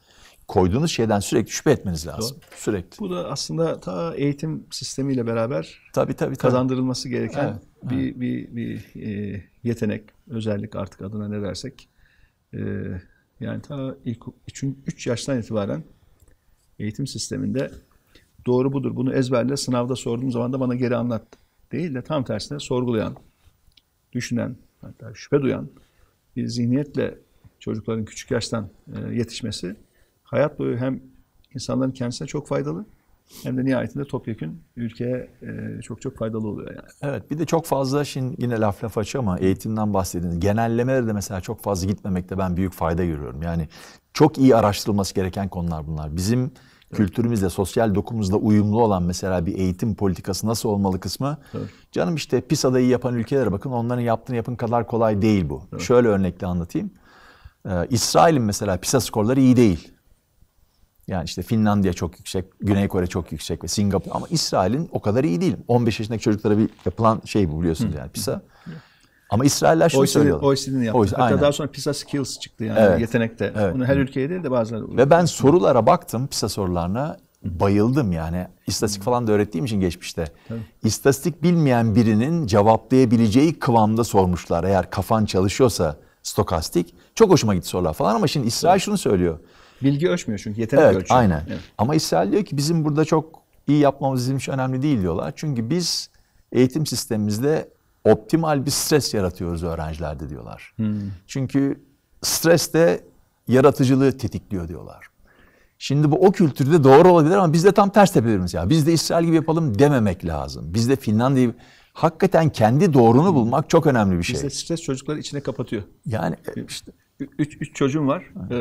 koyduğunuz şeyden sürekli şüphe etmeniz lazım. Doğru. Sürekli. Bu da aslında ta eğitim sistemiyle beraber tabii, tabii, tabii. kazandırılması gereken evet, bir, evet. bir bir bir e, yetenek, özellik artık adına ne dersek. E, yani ta ilk 3 yaştan itibaren eğitim sisteminde doğru budur bunu ezberle sınavda sorduğum zaman da bana geri anlattı değil de tam tersine sorgulayan, düşünen, hatta şüphe duyan bir zihniyetle çocukların küçük yaştan e, yetişmesi hayat boyu hem insanların kendisine çok faydalı hem de nihayetinde topyekün ülkeye e, çok çok faydalı oluyor yani. Evet bir de çok fazla şimdi yine laf laf açıyor ama eğitimden bahsediniz. Genellemeler de mesela çok fazla gitmemekte ben büyük fayda görüyorum. Yani çok iyi araştırılması gereken konular bunlar. Bizim Kültürümüzle, sosyal dokumuzla uyumlu olan mesela bir eğitim politikası nasıl olmalı kısmı. Evet. Canım işte PISA'da iyi yapan ülkelere bakın. Onların yaptığını yapın kadar kolay değil bu. Evet. Şöyle örnekle anlatayım. Ee, İsrail'in mesela PISA skorları iyi değil. Yani işte Finlandiya çok yüksek, Güney Kore çok yüksek ve Singapur ama İsrail'in o kadar iyi değil. 15 yaşındaki çocuklara bir yapılan şey bu biliyorsunuz yani PISA. Ama İsrailler şunu OECD, söylüyorlar. OECD'nin yaptı. OECD, Hatta aynen. daha sonra PISA Skills çıktı yani evet. yetenekte. Evet. Bunu her ülkeye değil de bazıları. Ve ben sorulara baktım PISA sorularına bayıldım yani. İstatistik falan da öğrettiğim için geçmişte. Tabii. İstatistik bilmeyen birinin cevaplayabileceği kıvamda sormuşlar. Eğer kafan çalışıyorsa stokastik. Çok hoşuma gitti sorular falan ama şimdi İsrail evet. şunu söylüyor. Bilgi ölçmüyor çünkü yetenek evet, ölçüyor. Aynen. Evet. Ama İsrail diyor ki bizim burada çok iyi yapmamız bizim için önemli değil diyorlar. Çünkü biz eğitim sistemimizde optimal bir stres yaratıyoruz öğrencilerde diyorlar. Hmm. Çünkü stres de yaratıcılığı tetikliyor diyorlar. Şimdi bu o kültürde doğru olabilir ama biz de tam ters tepebiliriz ya. Biz de İsrail gibi yapalım dememek lazım. Biz de Finlandiya hakikaten kendi doğrunu bulmak çok önemli bir şey. İşte stres çocukları içine kapatıyor. Yani e, işte üç, üç çocuğum var. Ee,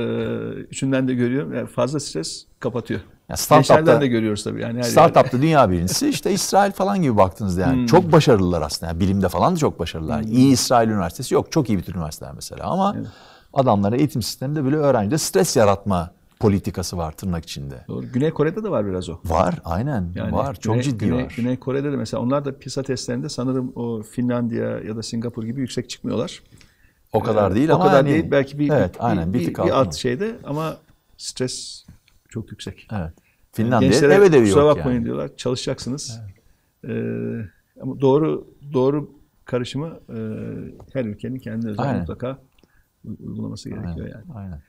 üçünden de görüyorum. Yani fazla stres kapatıyor. Yani startup'ta de görüyoruz tabii. Yani startup'ta dünya birincisi. işte İsrail falan gibi baktınız yani. Hmm. Çok başarılılar aslında. Yani bilimde falan da çok başarılılar. Hmm. İyi İsrail üniversitesi yok. Çok iyi bir tür üniversiteler mesela ama evet. adamlara eğitim sisteminde böyle öğrencide stres yaratma politikası var tırnak içinde. Doğru. Güney Kore'de de var biraz o. Var aynen yani var çok ciddi Güney, var. Güney Kore'de de mesela onlar da PISA testlerinde sanırım o Finlandiya ya da Singapur gibi yüksek çıkmıyorlar. O kadar ee, değil o ama kadar yani, değil belki bir evet, bir, aynen, bir, bir, bir alt şeyde ama stres çok yüksek. Evet. Finlandiya'ya ev ödevi yok bakmayın diyorlar. Çalışacaksınız. Evet. Ee, ama doğru doğru karışımı e, her ülkenin kendi özel Aynen. mutlaka uygulaması gerekiyor Aynen. yani. Aynen.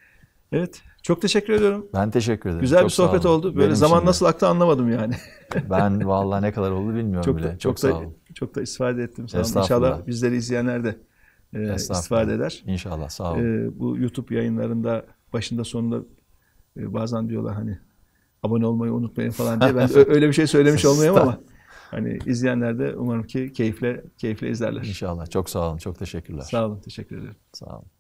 Evet. Çok teşekkür ediyorum. Ben teşekkür ederim. Güzel çok bir sohbet oldu. Böyle Benim zaman nasıl aktı anlamadım yani. ben vallahi ne kadar oldu bilmiyorum çok da, bile. Çok, çok sağ da, olun. Çok da istifade ettim. Sağ olun. İnşallah bizleri izleyenler de e, istifade eder. İnşallah. Sağ e, olun. E, bu YouTube yayınlarında başında sonunda e, bazen diyorlar hani abone olmayı unutmayın falan diye ben öyle bir şey söylemiş olmayayım ama hani izleyenler de umarım ki keyifle keyifle izlerler. İnşallah. Çok sağ olun. Çok teşekkürler. Sağ olun. Teşekkür ederim. Sağ olun.